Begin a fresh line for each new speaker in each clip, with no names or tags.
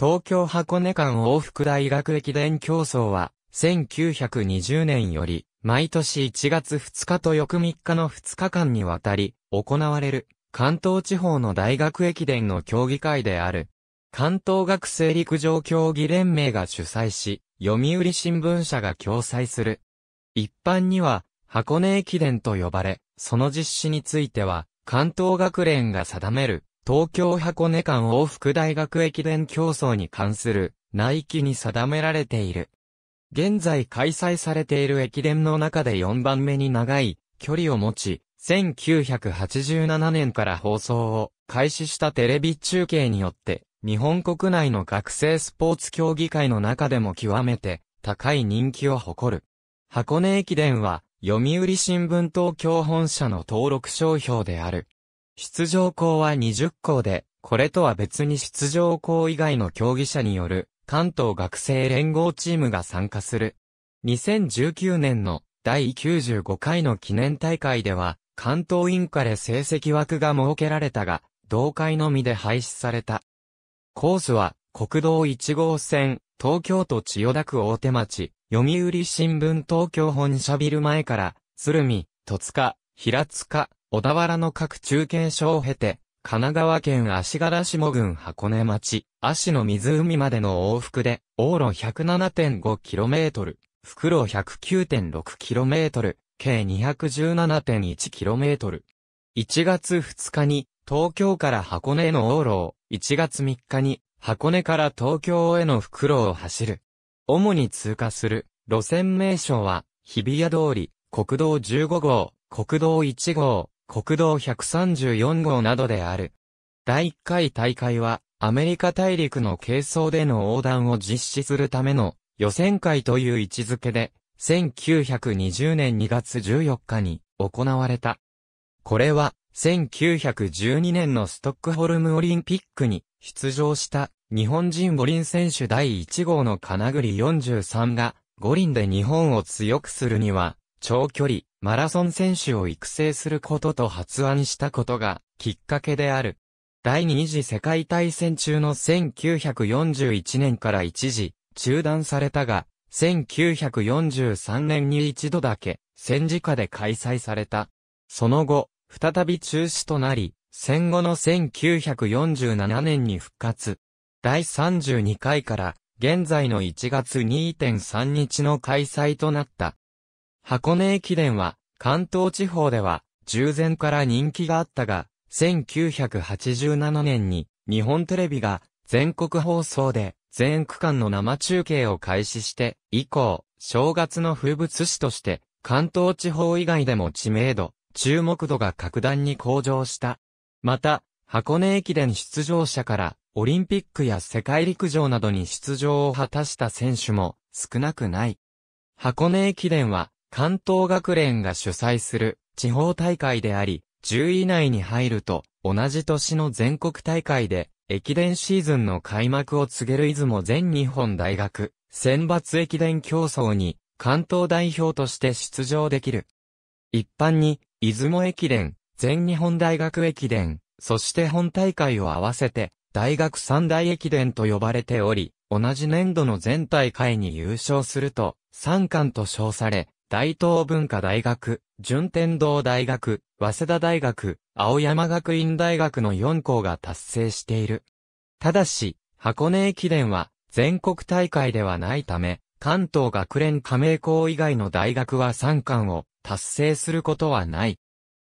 東京箱根間往復大学駅伝競争は、1920年より、毎年1月2日と翌3日の2日間にわたり、行われる、関東地方の大学駅伝の競技会である。関東学生陸上競技連盟が主催し、読売新聞社が共催する。一般には、箱根駅伝と呼ばれ、その実施については、関東学連が定める東京箱根間往復大学駅伝競争に関する内規に定められている。現在開催されている駅伝の中で4番目に長い距離を持ち、1987年から放送を開始したテレビ中継によって、日本国内の学生スポーツ協議会の中でも極めて高い人気を誇る。箱根駅伝は、読売新聞東京本社の登録商標である。出場校は20校で、これとは別に出場校以外の競技者による関東学生連合チームが参加する。2019年の第95回の記念大会では、関東インカレ成績枠が設けられたが、同会のみで廃止された。コースは、国道1号線、東京都千代田区大手町、読売新聞東京本社ビル前から、鶴見、戸塚、平塚、小田原の各中継所を経て、神奈川県足柄下郡箱根町、足の湖までの往復で、往路 107.5km、袋 109.6km、計 217.1km。1月2日に、東京から箱根への往路を、1月3日に、箱根から東京への袋を走る。主に通過する、路線名称は、日比谷通り、国道15号、国道1号、国道134号などである。第1回大会は、アメリカ大陸の軽装での横断を実施するための予選会という位置づけで、1920年2月14日に行われた。これは、1912年のストックホルムオリンピックに出場した日本人五輪選手第1号の金栗43が五輪で日本を強くするには長距離、マラソン選手を育成することと発案したことがきっかけである。第二次世界大戦中の1941年から一時中断されたが、1943年に一度だけ戦時下で開催された。その後、再び中止となり、戦後の1947年に復活。第32回から現在の1月2.3日の開催となった。箱根駅伝は、関東地方では、従前から人気があったが、1987年に、日本テレビが、全国放送で、全区間の生中継を開始して、以降、正月の風物詩として、関東地方以外でも知名度、注目度が格段に向上した。また、箱根駅伝出場者から、オリンピックや世界陸上などに出場を果たした選手も少なくない。箱根駅伝は関東学連が主催する地方大会であり、10位以内に入ると、同じ年の全国大会で、駅伝シーズンの開幕を告げる出雲全日本大学、選抜駅伝競争に、関東代表として出場できる。一般に、出雲駅伝、全日本大学駅伝、そして本大会を合わせて、大学三大駅伝と呼ばれており、同じ年度の全大会に優勝すると、三冠と称され、大東文化大学、順天堂大学、早稲田大学、青山学院大学の4校が達成している。ただし、箱根駅伝は全国大会ではないため、関東学連加盟校以外の大学は3冠を達成することはない。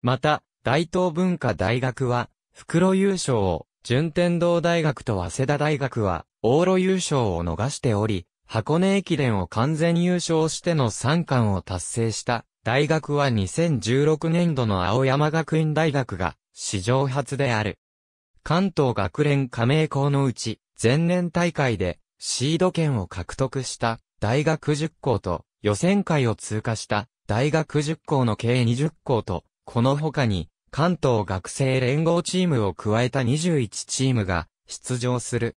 また、大東文化大学は、袋優勝を、順天堂大学と早稲田大学は、往路優勝を逃しており、箱根駅伝を完全優勝しての3冠を達成した大学は2016年度の青山学院大学が史上初である。関東学連加盟校のうち前年大会でシード権を獲得した大学10校と予選会を通過した大学10校の計20校とこの他に関東学生連合チームを加えた21チームが出場する。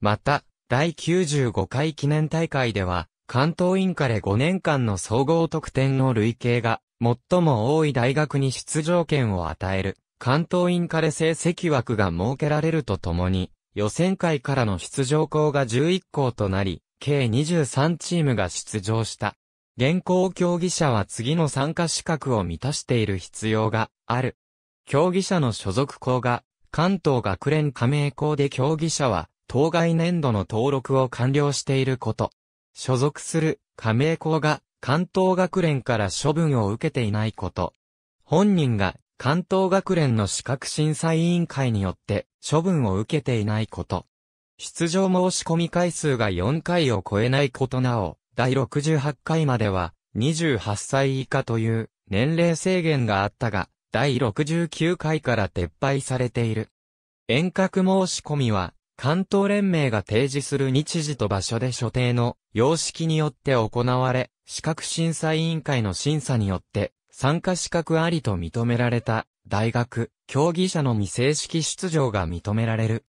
また、第95回記念大会では、関東インカレ5年間の総合得点の累計が、最も多い大学に出場権を与える、関東インカレ成績枠が設けられるとともに、予選会からの出場校が11校となり、計23チームが出場した。現行競技者は次の参加資格を満たしている必要がある。競技者の所属校が、関東学連加盟校で競技者は、当該年度の登録を完了していること。所属する加盟校が関東学連から処分を受けていないこと。本人が関東学連の資格審査委員会によって処分を受けていないこと。出場申し込み回数が4回を超えないことなお、第68回までは28歳以下という年齢制限があったが、第69回から撤廃されている。遠隔申し込みは関東連盟が提示する日時と場所で所定の様式によって行われ、資格審査委員会の審査によって、参加資格ありと認められた、大学、競技者の未正式出場が認められる。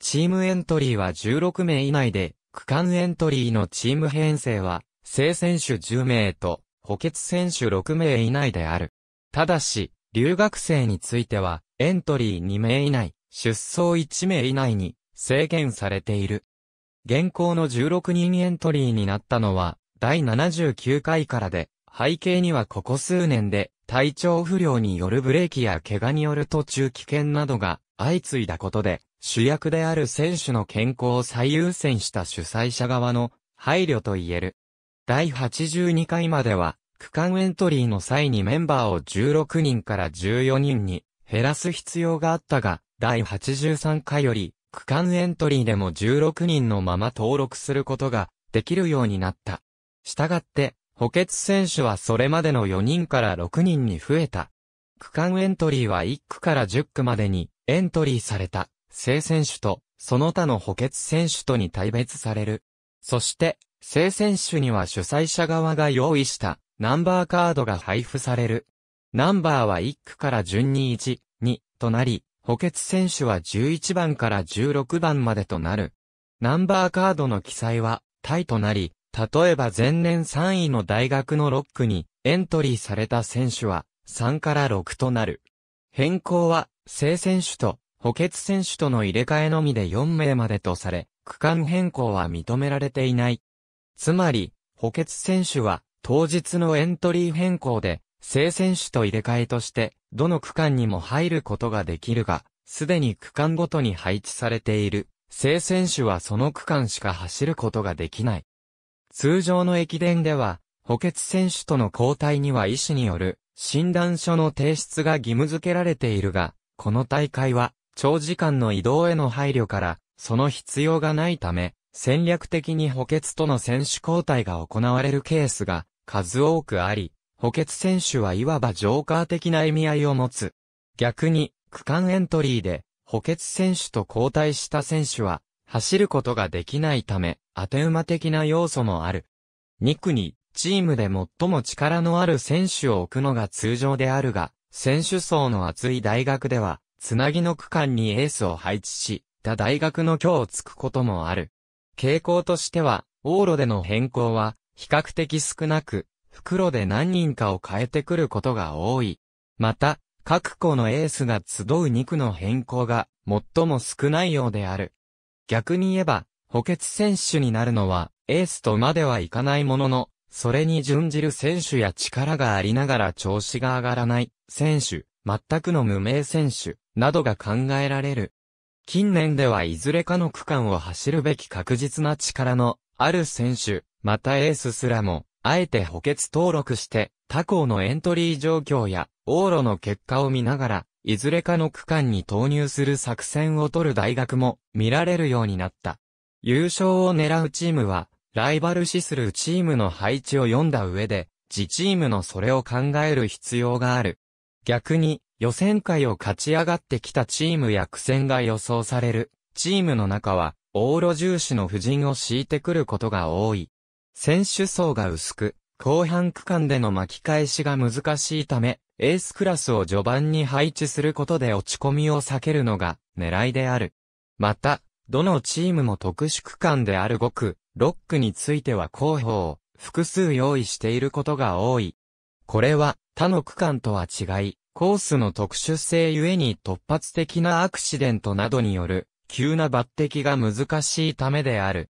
チームエントリーは16名以内で、区間エントリーのチーム編成は、正選手10名と、補欠選手6名以内である。ただし、留学生については、エントリー2名以内、出走1名以内に、制限されている。現行の16人エントリーになったのは、第79回からで、背景にはここ数年で、体調不良によるブレーキや怪我による途中危険などが相次いだことで、主役である選手の健康を最優先した主催者側の配慮と言える。第82回までは、区間エントリーの際にメンバーを16人から14人に減らす必要があったが、第83回より区間エントリーでも16人のまま登録することができるようになった。したがって、補欠選手はそれまでの4人から6人に増えた。区間エントリーは1区から10区までにエントリーされた、正選手と、その他の補欠選手とに対別される。そして、正選手には主催者側が用意したナンバーカードが配布される。ナンバーは1区から順に1、2となり、補欠選手は11番から16番までとなる。ナンバーカードの記載は、タイとなり、例えば前年3位の大学のロックにエントリーされた選手は3から6となる。変更は、正選手と補欠選手との入れ替えのみで4名までとされ、区間変更は認められていない。つまり、補欠選手は当日のエントリー変更で、正選手と入れ替えとして、どの区間にも入ることができるが、すでに区間ごとに配置されている、正選手はその区間しか走ることができない。通常の駅伝では、補欠選手との交代には医師による診断書の提出が義務付けられているが、この大会は長時間の移動への配慮からその必要がないため、戦略的に補欠との選手交代が行われるケースが数多くあり、補欠選手はいわばジョーカー的な意味合いを持つ。逆に、区間エントリーで、補欠選手と交代した選手は、走ることができないため、当て馬的な要素もある。2区に、チームで最も力のある選手を置くのが通常であるが、選手層の厚い大学では、つなぎの区間にエースを配置し、他大学の強をつくこともある。傾向としては、往路での変更は、比較的少なく、袋で何人かを変えてくることが多い。また、各校のエースが集う2区の変更が最も少ないようである。逆に言えば、補欠選手になるのは、エースとまではいかないものの、それに準じる選手や力がありながら調子が上がらない、選手、全くの無名選手、などが考えられる。近年ではいずれかの区間を走るべき確実な力の、ある選手、またエースすらも、あえて補欠登録して、他校のエントリー状況や、往路の結果を見ながら、いずれかの区間に投入する作戦を取る大学も見られるようになった。優勝を狙うチームは、ライバル視するチームの配置を読んだ上で、自チームのそれを考える必要がある。逆に、予選会を勝ち上がってきたチームや苦戦が予想される、チームの中は、往路重視の布陣を敷いてくることが多い。選手層が薄く、後半区間での巻き返しが難しいため、エースクラスを序盤に配置することで落ち込みを避けるのが狙いである。また、どのチームも特殊区間である5区、6区については候補を複数用意していることが多い。これは他の区間とは違い、コースの特殊性ゆえに突発的なアクシデントなどによる急な抜擢が難しいためである。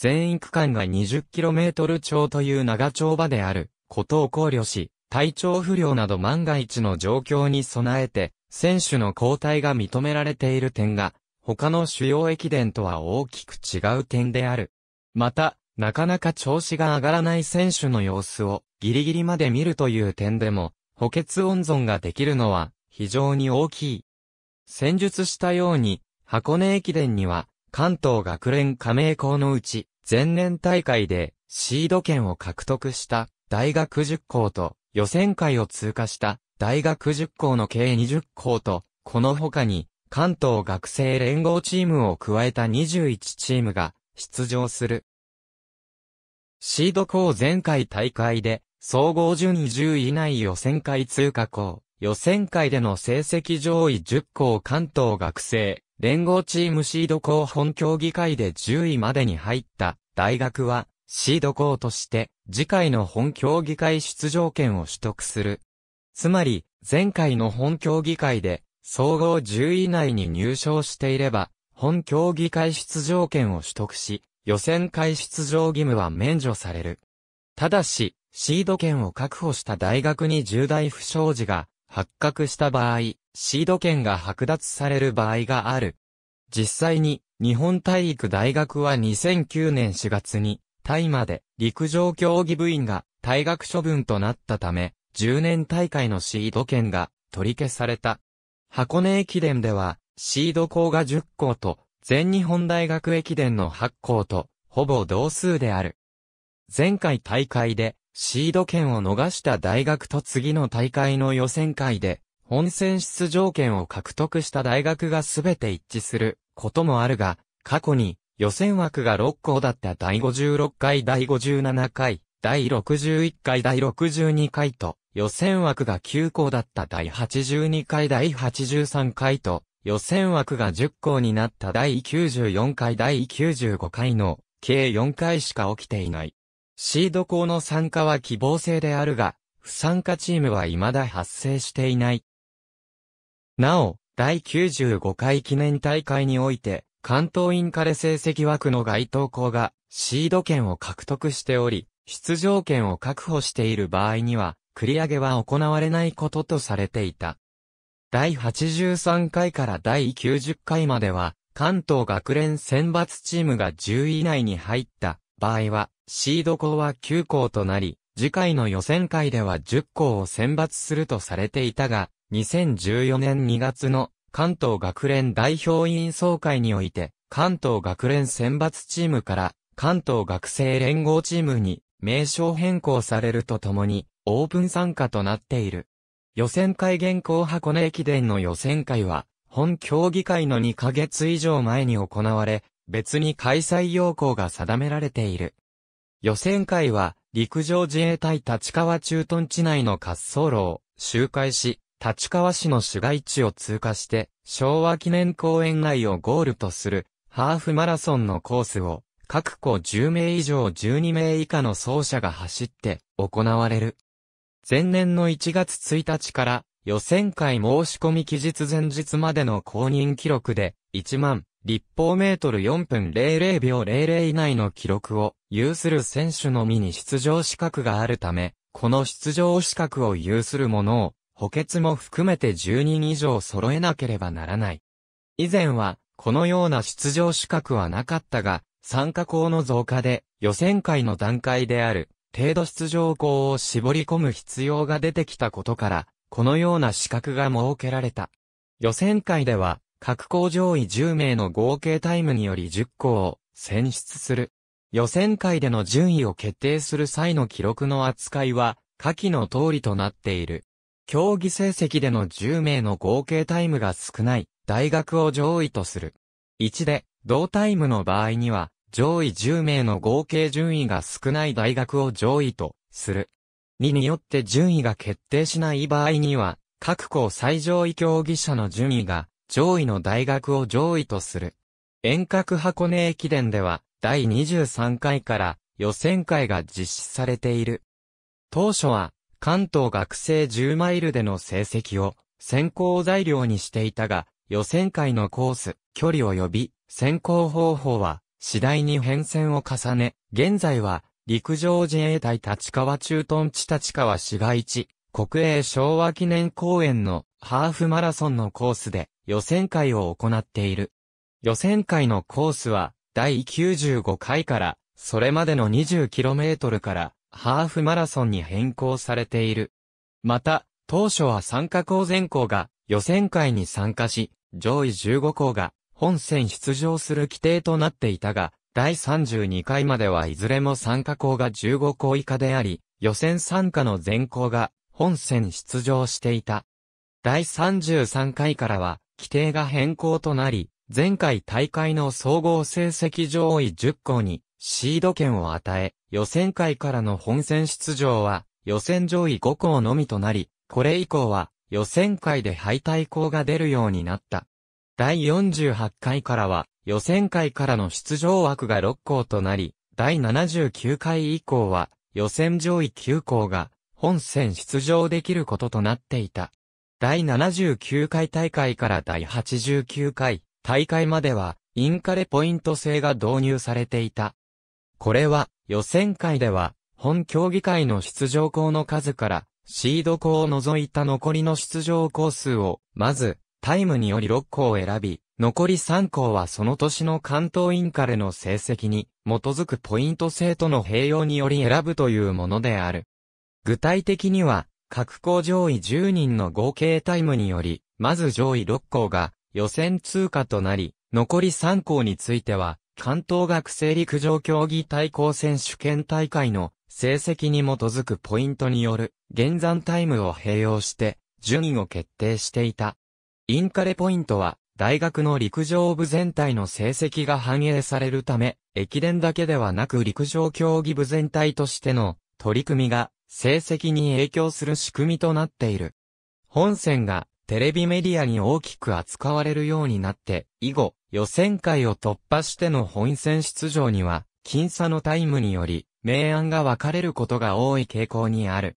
全域区間が 20km 超という長丁場であることを考慮し、体調不良など万が一の状況に備えて、選手の交代が認められている点が、他の主要駅伝とは大きく違う点である。また、なかなか調子が上がらない選手の様子をギリギリまで見るという点でも、補欠温存ができるのは非常に大きい。戦術したように、箱根駅伝には関東学連加盟校のうち前年大会でシード権を獲得した大学10校と予選会を通過した大学10校の計20校と、この他に関東学生連合チームを加えた21チームが出場する。シード校前回大会で総合順位10位以内予選会通過校、予選会での成績上位10校関東学生連合チームシード校本協議会で10位までに入った大学はシード校として次回の本協議会出場権を取得する。つまり前回の本協議会で総合10位以内に入賞していれば本協議会出場権を取得し予選会出場義務は免除される。ただし、シード権を確保した大学に重大不祥事が発覚した場合、シード権が剥奪される場合がある。実際に、日本体育大学は2009年4月に、大麻で陸上競技部員が退学処分となったため、10年大会のシード権が取り消された。箱根駅伝では、シード校が10校と、全日本大学駅伝の8校と、ほぼ同数である。前回大会で、シード権を逃した大学と次の大会の予選会で、本選出条件を獲得した大学がすべて一致することもあるが、過去に予選枠が6校だった第56回、第57回、第61回、第62回と、予選枠が9校だった第82回、第83回と、予選枠が10校になった第94回、第95回の、計4回しか起きていない。シード校の参加は希望制であるが、不参加チームは未だ発生していない。なお、第95回記念大会において、関東インカレ成績枠の該当校がシード権を獲得しており、出場権を確保している場合には、繰り上げは行われないこととされていた。第83回から第90回までは、関東学連選抜チームが10位以内に入った場合は、シード校は9校となり、次回の予選会では10校を選抜するとされていたが、2014年2月の関東学連代表委員総会において、関東学連選抜チームから関東学生連合チームに名称変更されるとともに、オープン参加となっている。予選会現行箱根駅伝の予選会は、本競技会の2ヶ月以上前に行われ、別に開催要項が定められている。予選会は、陸上自衛隊立川駐屯地内の滑走路を周回し、立川市の市街地を通過して、昭和記念公園内をゴールとする、ハーフマラソンのコースを、各校10名以上12名以下の走者が走って行われる。前年の1月1日から予選会申し込み期日前日までの公認記録で1万立方メートル4分00秒00以内の記録を有する選手のみに出場資格があるため、この出場資格を有する者を補欠も含めて10人以上揃えなければならない。以前は、このような出場資格はなかったが、参加校の増加で、予選会の段階である、程度出場校を絞り込む必要が出てきたことから、このような資格が設けられた。予選会では、各校上位10名の合計タイムにより10校を選出する。予選会での順位を決定する際の記録の扱いは、下記の通りとなっている。競技成績での10名の合計タイムが少ない大学を上位とする。1で、同タイムの場合には、上位10名の合計順位が少ない大学を上位とする。2によって順位が決定しない場合には、各校最上位競技者の順位が上位の大学を上位とする。遠隔箱根駅伝では第23回から予選会が実施されている。当初は関東学生10マイルでの成績を選考材料にしていたが、予選会のコース、距離及び選考方法は次第に変遷を重ね、現在は陸上自衛隊立川駐屯地立川市街地、国営昭和記念公園のハーフマラソンのコースで予選会を行っている。予選会のコースは第95回からそれまでの 20km からハーフマラソンに変更されている。また、当初は参加校全校が予選会に参加し、上位15校が本戦出場する規定となっていたが、第32回まではいずれも参加校が15校以下であり、予選参加の全校が本戦出場していた。第33回からは規定が変更となり、前回大会の総合成績上位10校にシード権を与え、予選会からの本戦出場は、予選上位5校のみとなり、これ以降は、予選会で敗退校が出るようになった。第48回からは、予選会からの出場枠が6校となり、第79回以降は、予選上位9校が、本戦出場できることとなっていた。第79回大会から第89回大会までは、インカレポイント制が導入されていた。これは、予選会では、本競技会の出場校の数から、シード校を除いた残りの出場校数を、まず、タイムにより6校を選び、残り3校はその年の関東インカレの成績に基づくポイント制との併用により選ぶというものである。具体的には、各校上位10人の合計タイムにより、まず上位6校が予選通過となり、残り3校については、関東学生陸上競技対抗選手権大会の成績に基づくポイントによる現算タイムを併用して順位を決定していた。インカレポイントは大学の陸上部全体の成績が反映されるため、駅伝だけではなく陸上競技部全体としての取り組みが成績に影響する仕組みとなっている。本線がテレビメディアに大きく扱われるようになって、以後、予選会を突破しての本戦出場には、僅差のタイムにより、明暗が分かれることが多い傾向にある。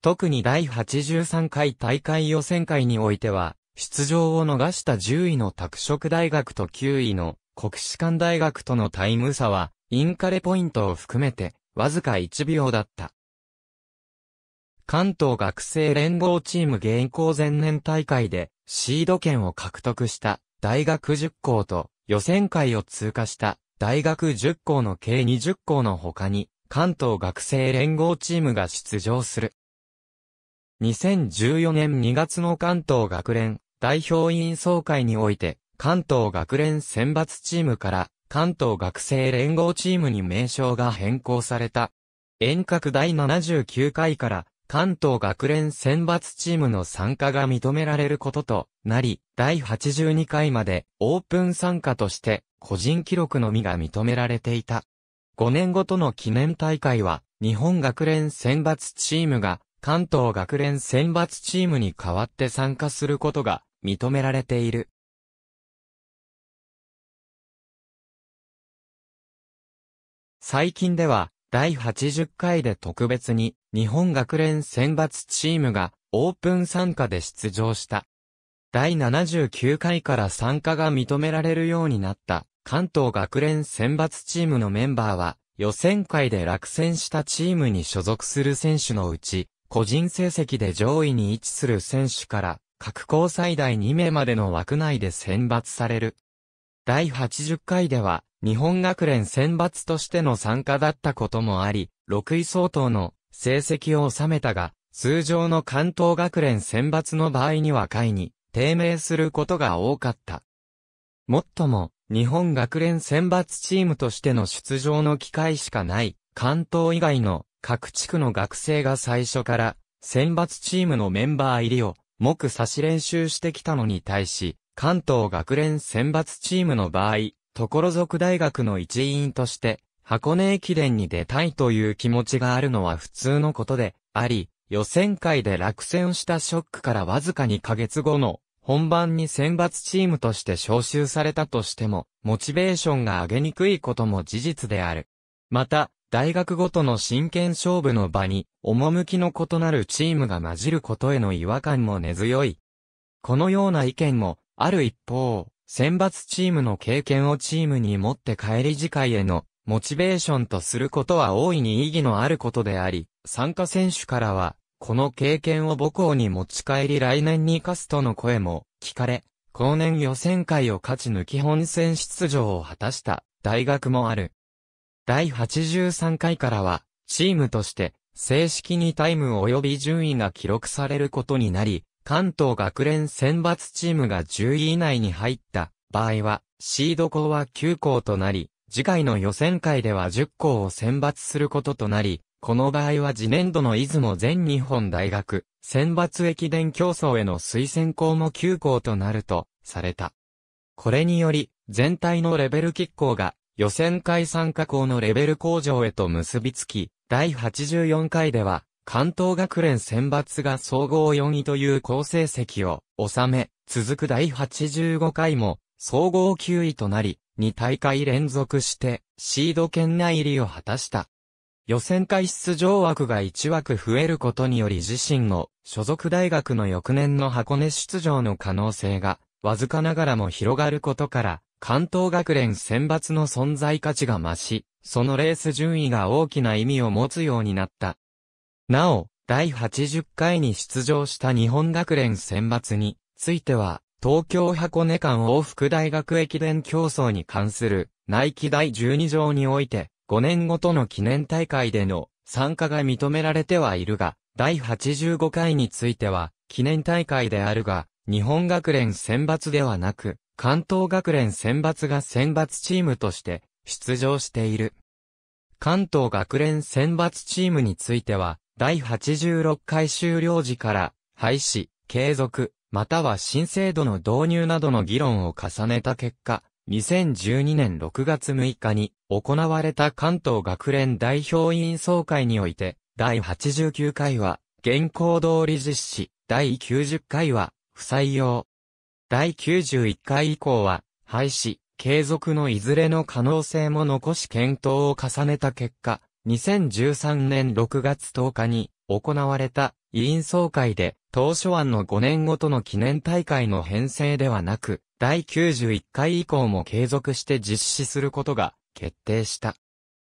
特に第83回大会予選会においては、出場を逃した10位の拓殖大学と9位の国士舘大学とのタイム差は、インカレポイントを含めて、わずか1秒だった。関東学生連合チーム現行前年大会でシード権を獲得した大学10校と予選会を通過した大学10校の計20校の他に関東学生連合チームが出場する。2014年2月の関東学連代表委員総会において関東学連選抜チームから関東学生連合チームに名称が変更された。遠隔第79回から関東学連選抜チームの参加が認められることとなり、第82回までオープン参加として個人記録のみが認められていた。5年ごとの記念大会は、日本学連選抜チームが関東学連選抜チームに代わって参加することが認められている。最近では、第80回で特別に日本学連選抜チームがオープン参加で出場した。第79回から参加が認められるようになった関東学連選抜チームのメンバーは予選会で落選したチームに所属する選手のうち個人成績で上位に位置する選手から各校最大2名までの枠内で選抜される。第80回では、日本学連選抜としての参加だったこともあり、6位相当の成績を収めたが、通常の関東学連選抜の場合には会に低迷することが多かった。もっとも、日本学連選抜チームとしての出場の機会しかない関東以外の各地区の学生が最初から選抜チームのメンバー入りを目差し練習してきたのに対し、関東学連選抜チームの場合、所属大学の一員として、箱根駅伝に出たいという気持ちがあるのは普通のことであり、予選会で落選したショックからわずか2ヶ月後の本番に選抜チームとして招集されたとしても、モチベーションが上げにくいことも事実である。また、大学ごとの真剣勝負の場に、趣の異なるチームが混じることへの違和感も根強い。このような意見も、ある一方、選抜チームの経験をチームに持って帰り次回へのモチベーションとすることは大いに意義のあることであり、参加選手からは、この経験を母校に持ち帰り来年に生かすとの声も聞かれ、後年予選会を勝ち抜き本戦出場を果たした大学もある。第83回からは、チームとして、正式にタイム及び順位が記録されることになり、関東学連選抜チームが10位以内に入った場合は、シード校は9校となり、次回の予選会では10校を選抜することとなり、この場合は次年度の出雲全日本大学選抜駅伝競争への推薦校も9校となるとされた。これにより、全体のレベル拮抗が予選会参加校のレベル向上へと結びつき、第84回では関東学連選抜が総合4位という好成績を収め、続く第85回も総合9位となり、2大会連続してシード圏内入りを果たした。予選会出場枠が1枠増えることにより自身の所属大学の翌年の箱根出場の可能性がわずかながらも広がることから、関東学連選抜の存在価値が増し、そのレース順位が大きな意味を持つようになった。なお、第80回に出場した日本学連選抜については、東京箱根間往復大学駅伝競争に関する内記第12条において、5年ごとの記念大会での参加が認められてはいるが、第85回については、記念大会であるが、日本学連選抜ではなく、関東学連選抜が選抜チームとして出場している。関東学連選抜チームについては、第86回終了時から廃止、継続、または新制度の導入などの議論を重ねた結果、2012年6月6日に行われた関東学連代表委員総会において、第89回は現行通り実施、第90回は不採用。第91回以降は廃止、継続のいずれの可能性も残し検討を重ねた結果、2013年6月10日に行われた委員総会で、当初案の5年ごとの記念大会の編成ではなく、第91回以降も継続して実施することが決定した。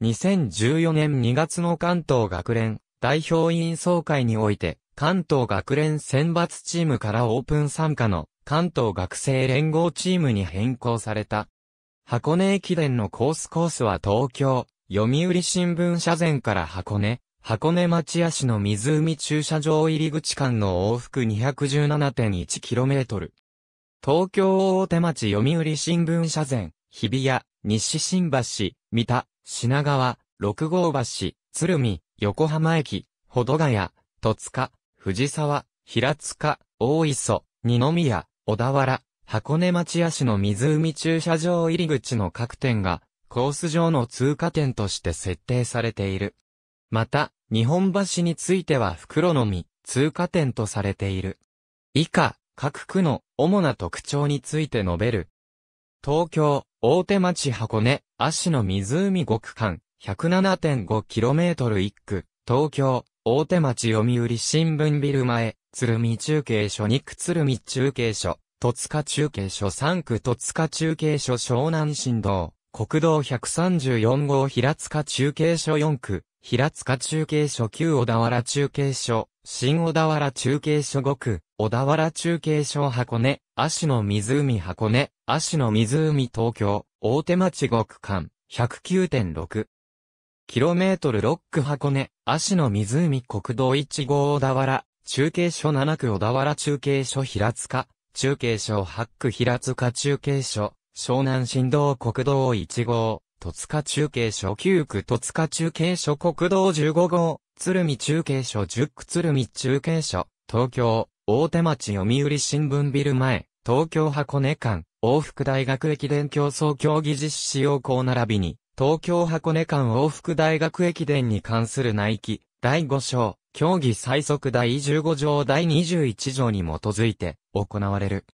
2014年2月の関東学連代表委員総会において、関東学連選抜チームからオープン参加の関東学生連合チームに変更された。箱根駅伝のコースコースは東京、読売新聞社前から箱根、箱根町屋市の湖駐車場入り口間の往復 217.1km。東京大手町読売新聞社前、日比谷、西新橋、三田、品川、六号橋、鶴見、横浜駅、保土ヶ谷、戸塚、藤沢、平塚、大磯、二宮、小田原、箱根町屋市の湖駐車場入り口の各店が、コース上の通過点として設定されている。また、日本橋については袋のみ、通過点とされている。以下、各区の主な特徴について述べる。東京、大手町箱根、足の湖5区間、107.5km1 区、東京、大手町読売新聞ビル前、鶴見中継所2区鶴見中継所、戸塚中継所3区戸塚中継所湘南新道、国道134号平塚中継所4区、平塚中継所9小田原中継所、新小田原中継所5区、小田原中継所箱根、足の湖箱根、足の湖東京、大手町5区間、109.6。km ロック箱根、足の湖国道1号小田原、中継所7区小田原中継所平塚、中継所8区平塚中継所、湘南新道国道1号、戸塚中継所9区戸塚中継所国道15号、鶴見中継所10区鶴見中継所、東京、大手町読売新聞ビル前、東京箱根間、往復大学駅伝競争競技実施要項並びに、東京箱根間往復大学駅伝に関する内規、第5章、競技最速第15条第21条に基づいて、行われる。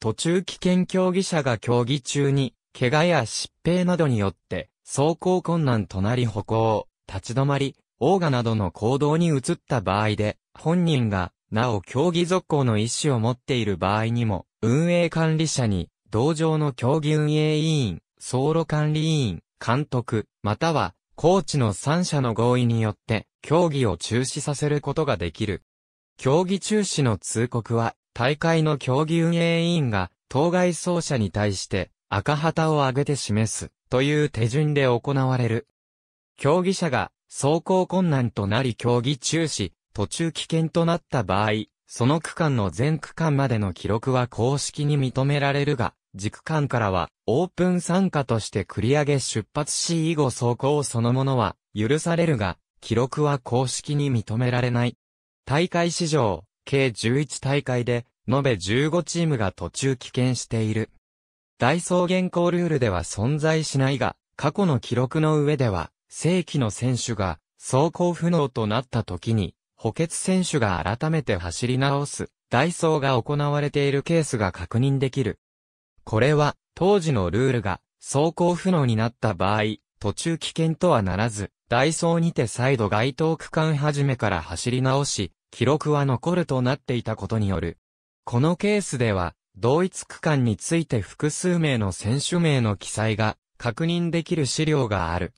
途中危険競技者が競技中に、怪我や疾病などによって、走行困難となり歩行、立ち止まり、オーガなどの行動に移った場合で、本人が、なお競技続行の意思を持っている場合にも、運営管理者に、同場の競技運営委員、走路管理委員、監督、または、コーチの3者の合意によって、競技を中止させることができる。競技中止の通告は、大会の競技運営委員が、当該走者に対して、赤旗を上げて示す、という手順で行われる。競技者が、走行困難となり競技中止、途中危険となった場合、その区間の全区間までの記録は公式に認められるが、軸間からは、オープン参加として繰り上げ出発し以後走行そのものは、許されるが、記録は公式に認められない。大会史上、計11大会で、延べ15チームが途中棄権している。大草原行ルールでは存在しないが、過去の記録の上では、正規の選手が走行不能となった時に、補欠選手が改めて走り直す、ダイソーが行われているケースが確認できる。これは、当時のルールが、走行不能になった場合、途中危険とはならず、ダイソーにて再度該当区間始めから走り直し、記録は残るとなっていたことによる。このケースでは、同一区間について複数名の選手名の記載が確認できる資料がある。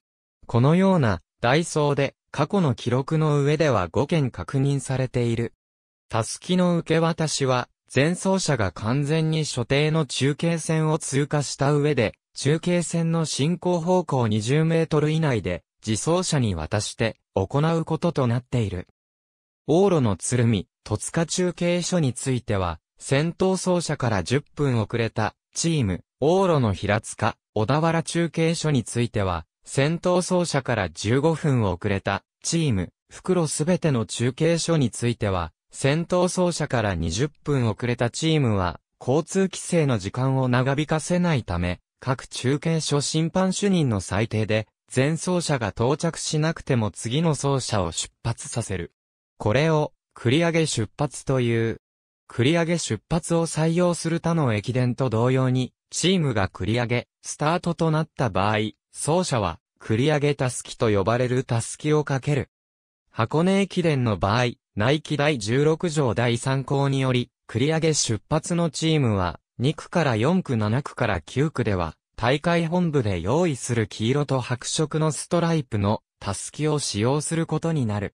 このような、ダイソーで過去の記録の上では5件確認されている。タスキの受け渡しは、前走者が完全に所定の中継線を通過した上で、中継線の進行方向20メートル以内で、自走者に渡して行うこととなっている。往路の鶴見、戸塚中継所については、先頭走者から10分遅れた、チーム、往路の平塚、小田原中継所については、先頭走者から15分遅れた、チーム、袋すべての中継所については、先頭走者から20分遅れたチームは、交通規制の時間を長引かせないため、各中継所審判主任の裁定で、前走者が到着しなくても次の走者を出発させる。これを、繰り上げ出発という。繰り上げ出発を採用する他の駅伝と同様に、チームが繰り上げ、スタートとなった場合、走者は、繰り上げたすきと呼ばれるたすきをかける。箱根駅伝の場合、ナイキ第16条第3項により、繰り上げ出発のチームは、2区から4区7区から9区では、大会本部で用意する黄色と白色のストライプの、たすきを使用することになる。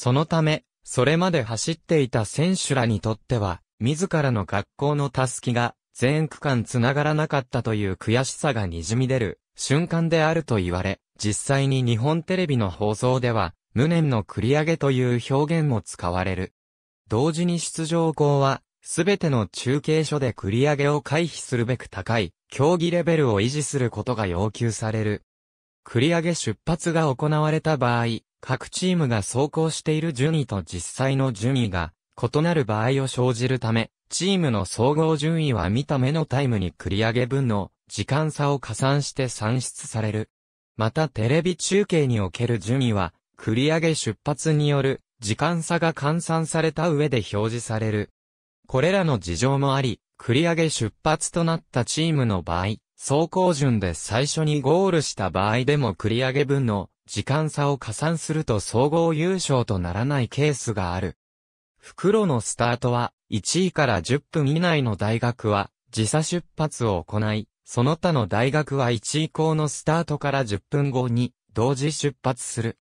そのため、それまで走っていた選手らにとっては、自らの学校のたすきが、全区間つながらなかったという悔しさが滲み出る瞬間であると言われ、実際に日本テレビの放送では、無念の繰り上げという表現も使われる。同時に出場校は、すべての中継所で繰り上げを回避するべく高い、競技レベルを維持することが要求される。繰り上げ出発が行われた場合、各チームが走行している順位と実際の順位が異なる場合を生じるため、チームの総合順位は見た目のタイムに繰り上げ分の時間差を加算して算出される。またテレビ中継における順位は、繰り上げ出発による時間差が換算された上で表示される。これらの事情もあり、繰り上げ出発となったチームの場合、走行順で最初にゴールした場合でも繰り上げ分の時間差を加算すると総合優勝とならないケースがある。袋のスタートは、1位から10分以内の大学は、時差出発を行い、その他の大学は1位以降のスタートから10分後に、同時出発する。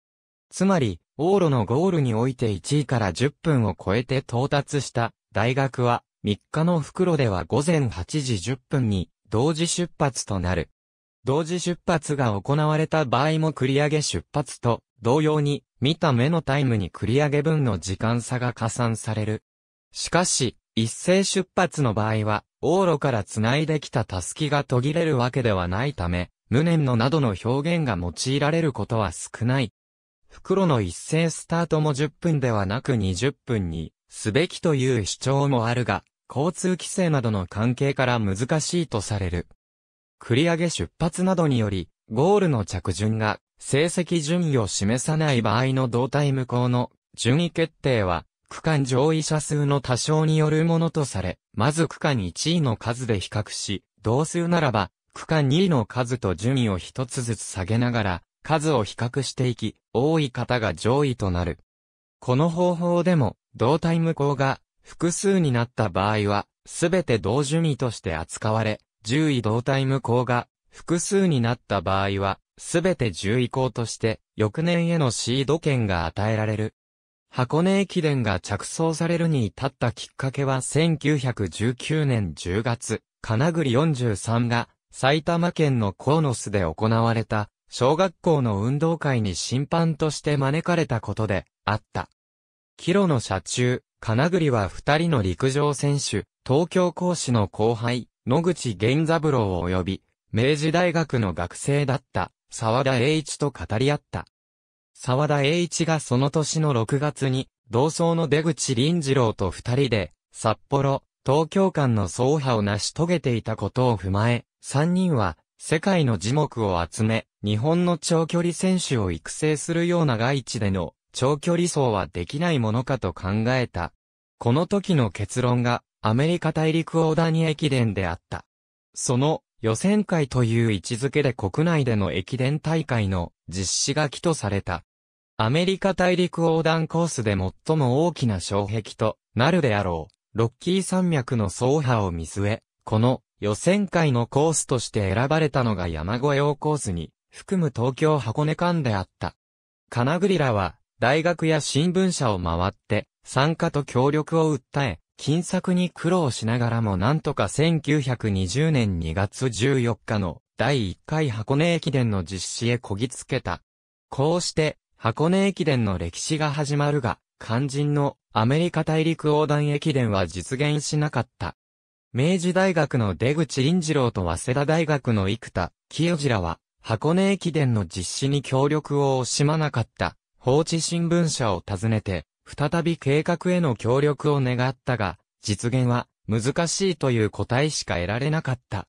つまり、往路のゴールにおいて1位から10分を超えて到達した大学は、3日の袋では午前8時10分に同時出発となる。同時出発が行われた場合も繰り上げ出発と、同様に、見た目のタイムに繰り上げ分の時間差が加算される。しかし、一斉出発の場合は、往路から繋いできたタスキが途切れるわけではないため、無念のなどの表現が用いられることは少ない。袋の一斉スタートも10分ではなく20分に、すべきという主張もあるが、交通規制などの関係から難しいとされる。繰り上げ出発などにより、ゴールの着順が、成績順位を示さない場合の動態無効の順位決定は、区間上位者数の多少によるものとされ、まず区間1位の数で比較し、同数ならば、区間2位の数と順位を一つずつ下げながら、数を比較していき、多い方が上位となる。この方法でも、動体無効が複数になった場合は、すべて同順位として扱われ、10位同体無効が複数になった場合は、すべて10位校として、翌年へのシード権が与えられる。箱根駅伝が着想されるに至ったきっかけは1919年10月、金栗43が埼玉県のコーノスで行われた小学校の運動会に審判として招かれたことであった。キロの車中、金栗は二人の陸上選手、東京講師の後輩、野口源三郎及び、明治大学の学生だった沢田栄一と語り合った。沢田栄一がその年の6月に、同窓の出口林次郎と二人で、札幌、東京間の総派を成し遂げていたことを踏まえ、三人は、世界の樹木を集め、日本の長距離選手を育成するような外地での長距離走はできないものかと考えた。この時の結論が、アメリカ大陸横断に駅伝であった。その予選会という位置づけで国内での駅伝大会の実施が起とされた。アメリカ大陸横断コースで最も大きな障壁となるであろう、ロッキー山脈の走破を見据え、この予選会のコースとして選ばれたのが山越えをコースに含む東京箱根間であった。金栗らは大学や新聞社を回って参加と協力を訴え、金策に苦労しながらもなんとか1920年2月14日の第1回箱根駅伝の実施へこぎつけた。こうして、箱根駅伝の歴史が始まるが、肝心のアメリカ大陸横断駅伝は実現しなかった。明治大学の出口林次郎と早稲田大学の生田、清次らは、箱根駅伝の実施に協力を惜しまなかった、放置新聞社を訪ねて、再び計画への協力を願ったが、実現は難しいという答えしか得られなかった。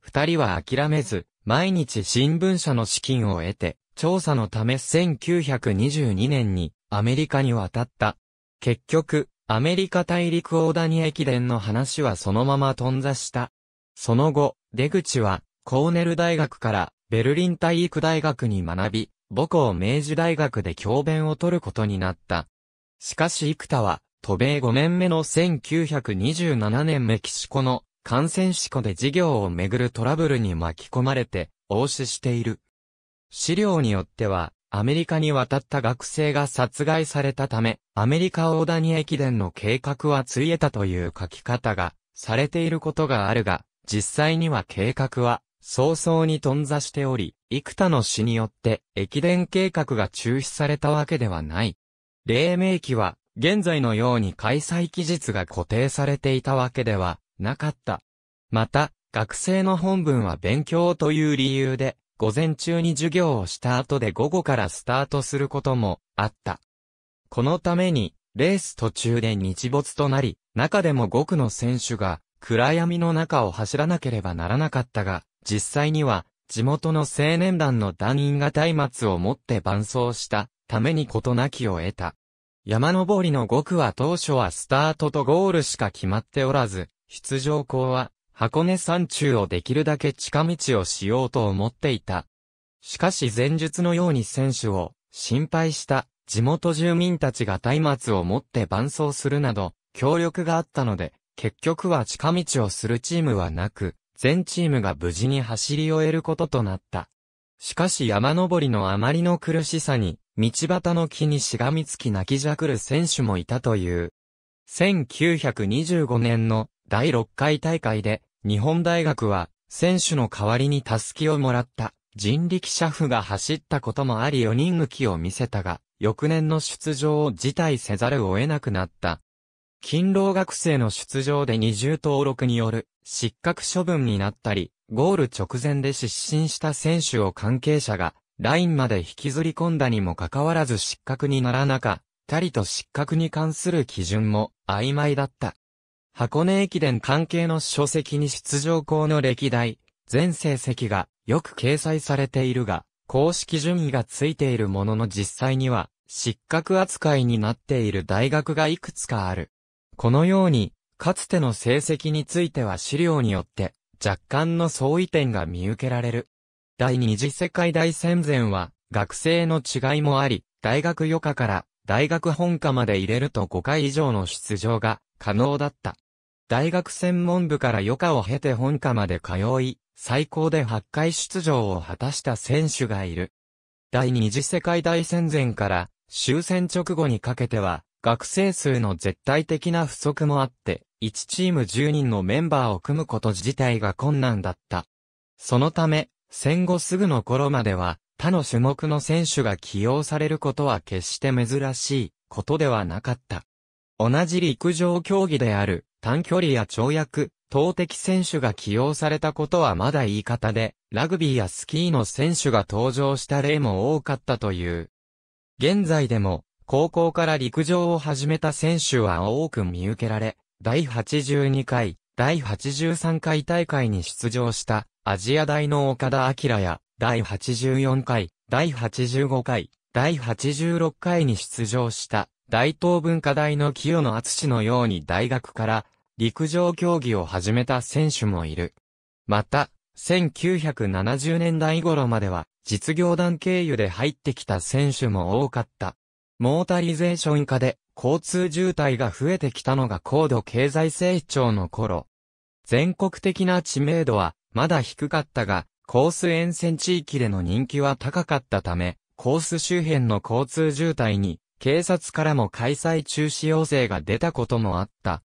二人は諦めず、毎日新聞社の資金を得て、調査のため1922年にアメリカに渡った。結局、アメリカ大陸大谷駅伝の話はそのまま頓挫した。その後、出口は、コーネル大学からベルリン体育大学に学び、母校明治大学で教鞭を取ることになった。しかし幾田は、渡米5年目の1927年メキシコの感染死故で事業をめぐるトラブルに巻き込まれて、応死している。資料によっては、アメリカに渡った学生が殺害されたため、アメリカ大谷駅伝の計画はついえたという書き方が、されていることがあるが、実際には計画は、早々に頓挫しており、幾多の死によって、駅伝計画が中止されたわけではない。黎明期は、現在のように開催期日が固定されていたわけではなかった。また、学生の本文は勉強という理由で、午前中に授業をした後で午後からスタートすることもあった。このために、レース途中で日没となり、中でも5区の選手が暗闇の中を走らなければならなかったが、実際には地元の青年団の団員が松明を持って伴走したために事なきを得た。山登りの5区は当初はスタートとゴールしか決まっておらず、出場校は箱根山中をできるだけ近道をしようと思っていた。しかし前述のように選手を心配した地元住民たちが松明を持って伴走するなど協力があったので、結局は近道をするチームはなく、全チームが無事に走り終えることとなった。しかし山登りのあまりの苦しさに、道端の木にしがみつき泣きじゃくる選手もいたという。1925年の第6回大会で、日本大学は、選手の代わりに助けをもらった人力車夫が走ったこともあり4人抜きを見せたが、翌年の出場を辞退せざるを得なくなった。勤労学生の出場で二重登録による失格処分になったり、ゴール直前で失神した選手を関係者がラインまで引きずり込んだにもかかわらず失格にならなかったりと失格に関する基準も曖昧だった。箱根駅伝関係の書籍に出場校の歴代、全成績がよく掲載されているが、公式順位がついているものの実際には失格扱いになっている大学がいくつかある。このように、かつての成績については資料によって若干の相違点が見受けられる。第二次世界大戦前は、学生の違いもあり、大学余科から大学本科まで入れると5回以上の出場が可能だった。大学専門部から余科を経て本科まで通い、最高で8回出場を果たした選手がいる。第二次世界大戦前から終戦直後にかけては、学生数の絶対的な不足もあって、1チーム10人のメンバーを組むこと自体が困難だった。そのため、戦後すぐの頃までは、他の種目の選手が起用されることは決して珍しいことではなかった。同じ陸上競技である短距離や跳躍、投擲選手が起用されたことはまだ言い方で、ラグビーやスキーの選手が登場した例も多かったという。現在でも、高校から陸上を始めた選手は多く見受けられ、第82回、第83回大会に出場したアジア大の岡田明や、第84回、第85回、第86回に出場した、大東文化大の清野厚のように大学から、陸上競技を始めた選手もいる。また、1970年代頃までは、実業団経由で入ってきた選手も多かった。モータリゼーション化で、交通渋滞が増えてきたのが高度経済成長の頃。全国的な知名度は、まだ低かったが、コース沿線地域での人気は高かったため、コース周辺の交通渋滞に、警察からも開催中止要請が出たこともあった。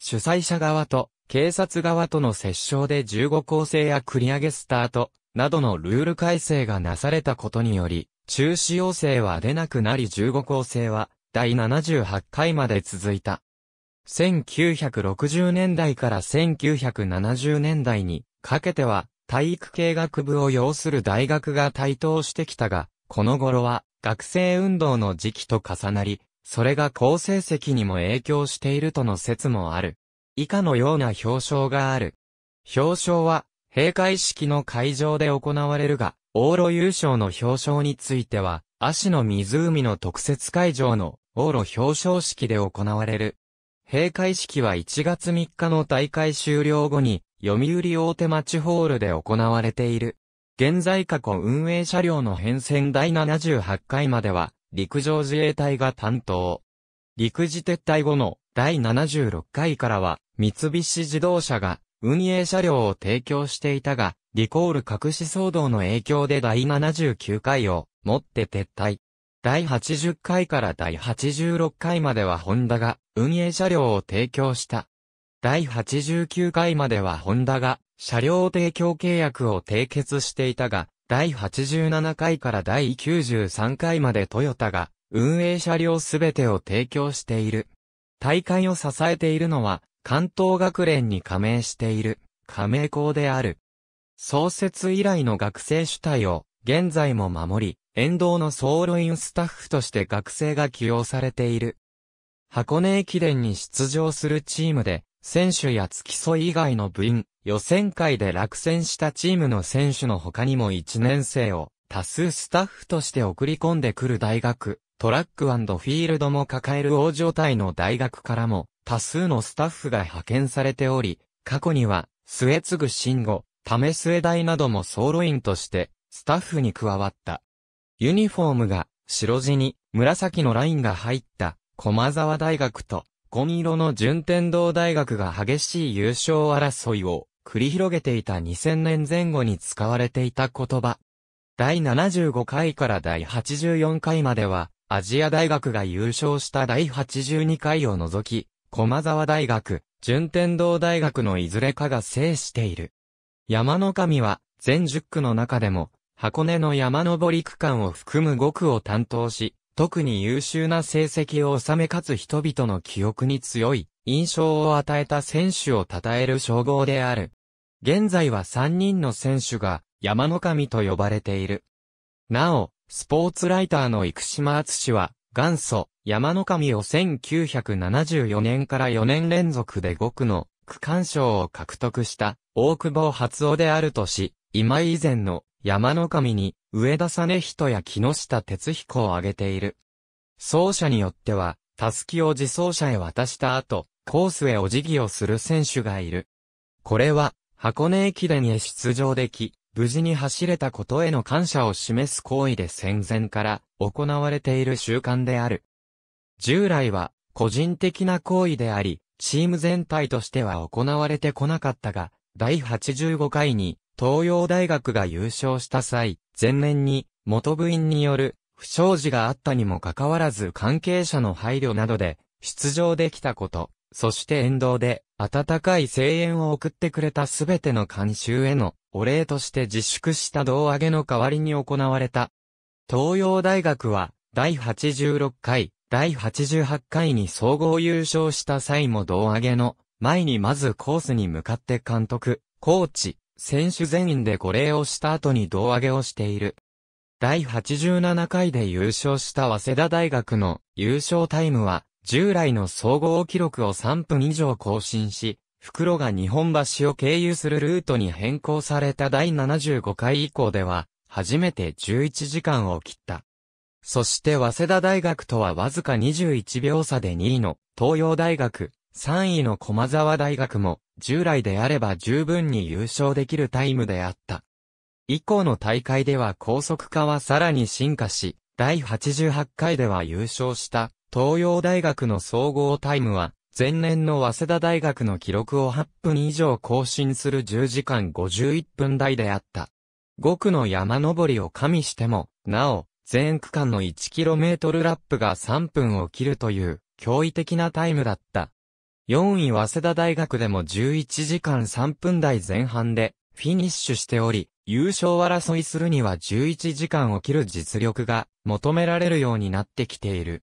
主催者側と警察側との折衝で15構成や繰り上げスタートなどのルール改正がなされたことにより、中止要請は出なくなり15構成は第78回まで続いた。1960年代から1970年代にかけては、体育系学部を要する大学が台頭してきたが、この頃は学生運動の時期と重なり、それが好成績にも影響しているとの説もある。以下のような表彰がある。表彰は、閉会式の会場で行われるが、往路優勝の表彰については、足の湖の特設会場の往路表彰式で行われる。閉会式は1月3日の大会終了後に読売大手町ホールで行われている。現在過去運営車両の変遷第78回までは、陸上自衛隊が担当。陸自撤退後の第76回からは、三菱自動車が運営車両を提供していたが、リコール隠し騒動の影響で第79回をもって撤退。第80回から第86回まではホンダが運営車両を提供した。第89回まではホンダが車両提供契約を締結していたが、第87回から第93回までトヨタが運営車両すべてを提供している。大会を支えているのは関東学連に加盟している加盟校である。創設以来の学生主体を現在も守り、沿道のル路員スタッフとして学生が起用されている。箱根駅伝に出場するチームで、選手や付き添い以外の部員、予選会で落選したチームの選手の他にも1年生を多数スタッフとして送り込んでくる大学、トラックフィールドも抱える大状態の大学からも多数のスタッフが派遣されており、過去には末継ぐ慎吾、為末大なども総路員としてスタッフに加わった。ユニフォームが白地に紫のラインが入った駒沢大学と紺色の順天堂大学が激しい優勝争いを繰り広げていた2000年前後に使われていた言葉。第75回から第84回までは、アジア大学が優勝した第82回を除き、駒沢大学、順天堂大学のいずれかが制している。山の神は、全10区の中でも、箱根の山登り区間を含む5区を担当し、特に優秀な成績を収めかつ人々の記憶に強い印象を与えた選手を称える称号である。現在は3人の選手が山の神と呼ばれている。なお、スポーツライターの生島厚氏は、元祖、山の神を1974年から4年連続で5区の区間賞を獲得した大久保初夫であるとし、今以前の山の神に上田実人や木下哲彦を挙げている。走者によっては、たすきを自走者へ渡した後、コースへお辞儀をする選手がいる。これは、箱根駅伝へ出場でき、無事に走れたことへの感謝を示す行為で戦前から行われている習慣である。従来は、個人的な行為であり、チーム全体としては行われてこなかったが、第85回に、東洋大学が優勝した際、前年に元部員による不祥事があったにもかかわらず関係者の配慮などで出場できたこと、そして沿道で温かい声援を送ってくれたすべての監修へのお礼として自粛した胴上げの代わりに行われた。東洋大学は第86回、第88回に総合優勝した際も胴上げの前にまずコースに向かって監督、コーチ、選手全員で五礼をした後に胴上げをしている。第87回で優勝した早稲田大学の優勝タイムは、従来の総合記録を3分以上更新し、袋が日本橋を経由するルートに変更された第75回以降では、初めて11時間を切った。そして早稲田大学とはわずか21秒差で2位の東洋大学、3位の駒沢大学も、従来であれば十分に優勝できるタイムであった。以降の大会では高速化はさらに進化し、第88回では優勝した東洋大学の総合タイムは、前年の早稲田大学の記録を8分以上更新する10時間51分台であった。5区の山登りを加味しても、なお、全区間の 1km ラップが3分を切るという驚異的なタイムだった。4位早稲田大学でも11時間3分台前半でフィニッシュしており、優勝争いするには11時間を切る実力が求められるようになってきている。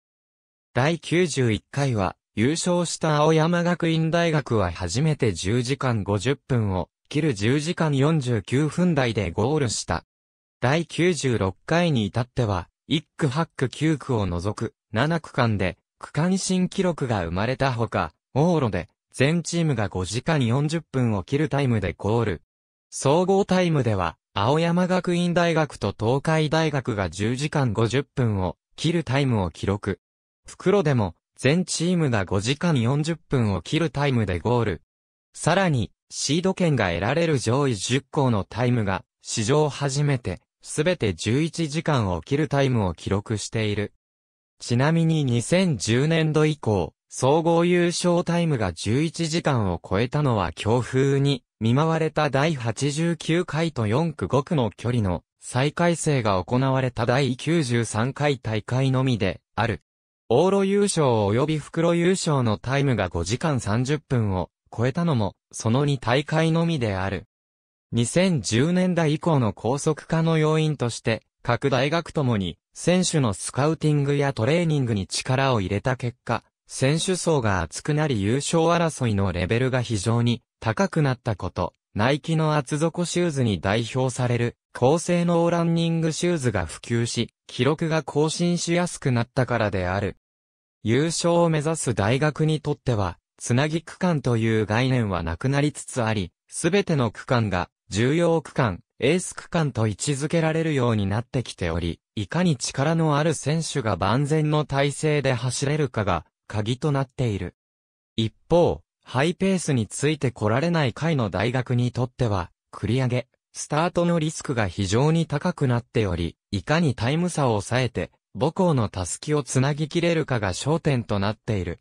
第91回は、優勝した青山学院大学は初めて10時間50分を切る10時間49分台でゴールした。第96回に至っては、1区8区9区を除く7区間で区間新記録が生まれたほか、往路で、全チームが5時間40分を切るタイムでゴール。総合タイムでは、青山学院大学と東海大学が10時間50分を切るタイムを記録。袋でも、全チームが5時間40分を切るタイムでゴール。さらに、シード権が得られる上位10校のタイムが、史上初めて、すべて11時間を切るタイムを記録している。ちなみに2010年度以降、総合優勝タイムが11時間を超えたのは強風に見舞われた第89回と4区5区の距離の再改正が行われた第93回大会のみである。往路優勝及び袋優勝のタイムが5時間30分を超えたのもその2大会のみである。2010年代以降の高速化の要因として各大学ともに選手のスカウティングやトレーニングに力を入れた結果、選手層が厚くなり優勝争いのレベルが非常に高くなったこと、ナイキの厚底シューズに代表される高性能ランニングシューズが普及し、記録が更新しやすくなったからである。優勝を目指す大学にとっては、つなぎ区間という概念はなくなりつつあり、すべての区間が重要区間、エース区間と位置づけられるようになってきており、いかに力のある選手が万全の体制で走れるかが鍵となっている。一方、ハイペースについて来られない回の大学にとっては、繰り上げ、スタートのリスクが非常に高くなっており、いかにタイム差を抑えて、母校のたすきをつなぎきれるかが焦点となっている。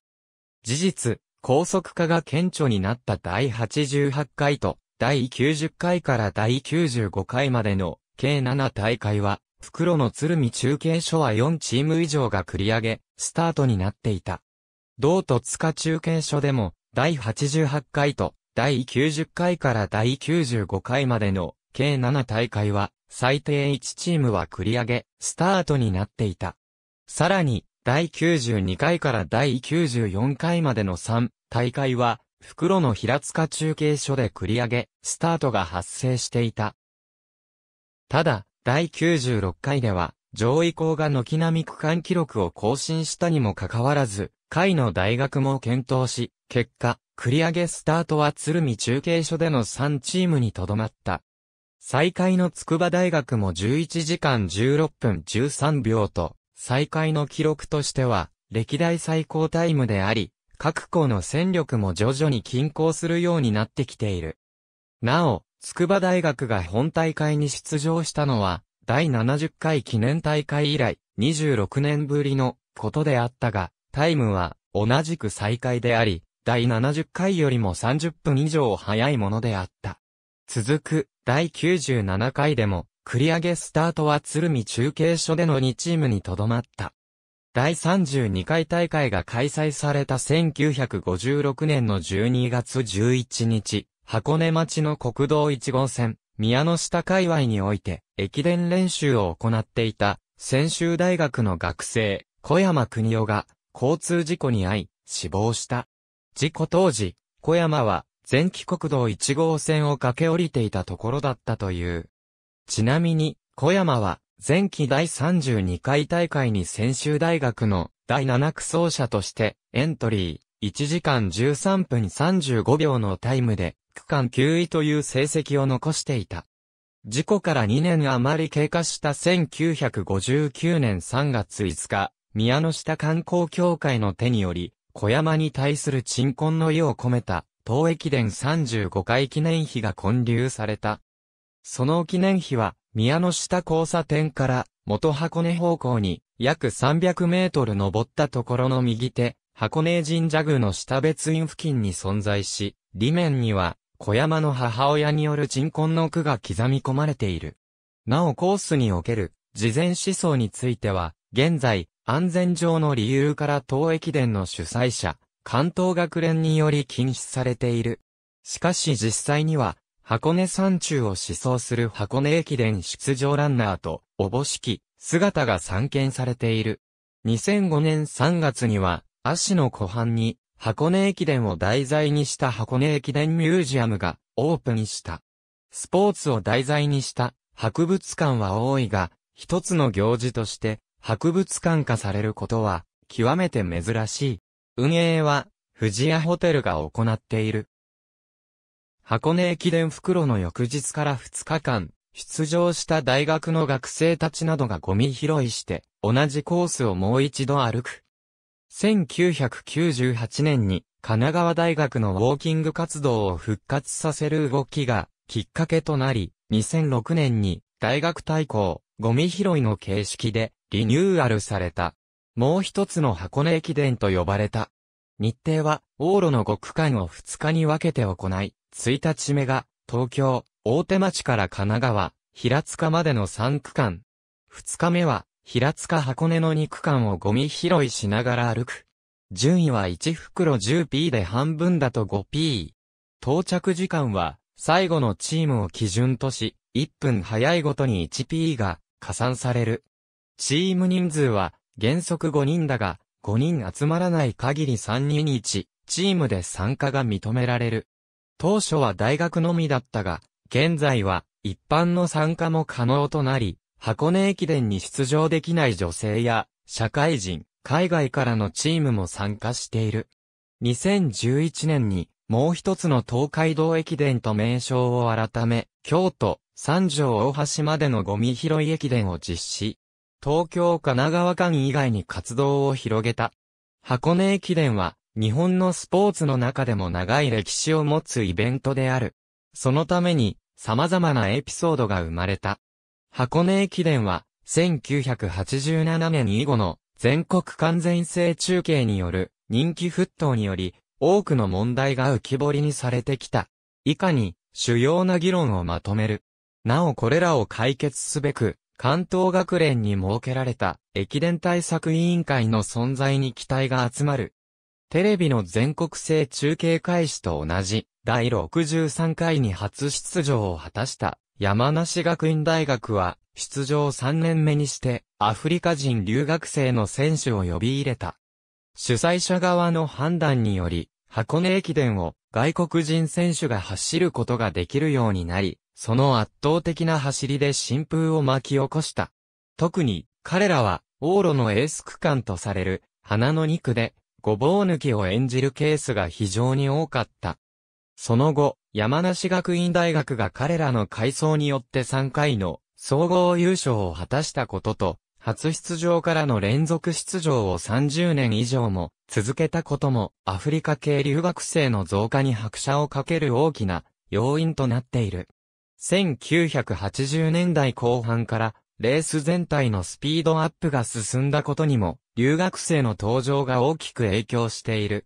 事実、高速化が顕著になった第88回と、第90回から第95回までの、計7大会は、袋の鶴見中継所は4チーム以上が繰り上げ、スタートになっていた。同戸塚中継所でも、第88回と、第90回から第95回までの、計7大会は、最低1チームは繰り上げ、スタートになっていた。さらに、第92回から第94回までの3大会は、袋の平塚中継所で繰り上げ、スタートが発生していた。ただ、第96回では、上位校が軒並み区間記録を更新したにもかかわらず、下位の大学も検討し、結果、繰り上げスタートは鶴見中継所での3チームにとどまった。最下位の筑波大学も11時間16分13秒と、最下位の記録としては、歴代最高タイムであり、各校の戦力も徐々に均衡するようになってきている。なお、筑波大学が本大会に出場したのは、第70回記念大会以来、26年ぶりのことであったが、タイムは同じく再開であり、第70回よりも30分以上早いものであった。続く、第97回でも、繰り上げスタートは鶴見中継所での2チームにとどまった。第32回大会が開催された1956年の12月11日、箱根町の国道1号線、宮の下界隈において、駅伝練習を行っていた、専修大学の学生、小山邦夫が、交通事故に遭い、死亡した。事故当時、小山は、前期国道1号線を駆け下りていたところだったという。ちなみに、小山は、前期第32回大会に専修大学の第7区走者としてエントリー、1時間13分35秒のタイムで区間9位という成績を残していた。事故から2年余り経過した1959年3月5日、宮の下観光協会の手により、小山に対する鎮魂の意を込めた、東駅伝35回記念碑が建立された。その記念碑は、宮の下交差点から、元箱根方向に、約300メートル登ったところの右手、箱根神社宮の下別院付近に存在し、裏面には、小山の母親による鎮魂の句が刻み込まれている。なおコースにおける、事前思想については、現在、安全上の理由から当駅伝の主催者、関東学連により禁止されている。しかし実際には、箱根山中を思想する箱根駅伝出場ランナーと、おぼしき、姿が散見されている。2005年3月には、足の湖畔に、箱根駅伝を題材にした箱根駅伝ミュージアムがオープンした。スポーツを題材にした博物館は多いが、一つの行事として博物館化されることは極めて珍しい。運営は富士屋ホテルが行っている。箱根駅伝袋の翌日から2日間、出場した大学の学生たちなどがゴミ拾いして、同じコースをもう一度歩く。1998年に神奈川大学のウォーキング活動を復活させる動きがきっかけとなり、2006年に大学対抗、ゴミ拾いの形式でリニューアルされた。もう一つの箱根駅伝と呼ばれた。日程は往路の5区間を2日に分けて行い、1日目が東京、大手町から神奈川、平塚までの3区間。2日目は平塚箱根の2区間をゴミ拾いしながら歩く。順位は1袋 10P で半分だと 5P。到着時間は、最後のチームを基準とし、1分早いごとに 1P が加算される。チーム人数は、原則5人だが、5人集まらない限り3人1、チームで参加が認められる。当初は大学のみだったが、現在は一般の参加も可能となり、箱根駅伝に出場できない女性や、社会人、海外からのチームも参加している。2011年に、もう一つの東海道駅伝と名称を改め、京都、三条大橋までのゴミ拾い駅伝を実施。東京神奈川間以外に活動を広げた。箱根駅伝は、日本のスポーツの中でも長い歴史を持つイベントである。そのために、様々なエピソードが生まれた。箱根駅伝は、1987年以後の全国完全性中継による人気沸騰により、多くの問題が浮き彫りにされてきた。以下に、主要な議論をまとめる。なおこれらを解決すべく、関東学連に設けられた駅伝対策委員会の存在に期待が集まる。テレビの全国制中継開始と同じ、第63回に初出場を果たした山梨学院大学は、出場3年目にして、アフリカ人留学生の選手を呼び入れた。主催者側の判断により、箱根駅伝を外国人選手が走ることができるようになり、その圧倒的な走りで新風を巻き起こした。特に、彼らは、往路のエース区間とされる、花の2区で、ごぼう抜きを演じるケースが非常に多かった。その後、山梨学院大学が彼らの改装によって3回の総合優勝を果たしたことと、初出場からの連続出場を30年以上も続けたこともアフリカ系留学生の増加に拍車をかける大きな要因となっている。1980年代後半からレース全体のスピードアップが進んだことにも留学生の登場が大きく影響している。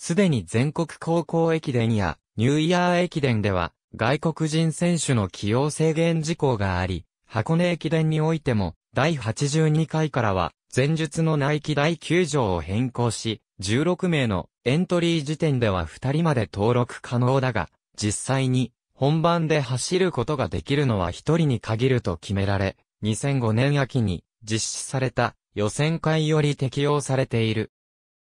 すでに全国高校駅伝やニューイヤー駅伝では外国人選手の起用制限事項があり、箱根駅伝においても第82回からは前述の内規第9条を変更し、16名のエントリー時点では2人まで登録可能だが、実際に本番で走ることができるのは1人に限ると決められ、2005年秋に実施された予選会より適用されている。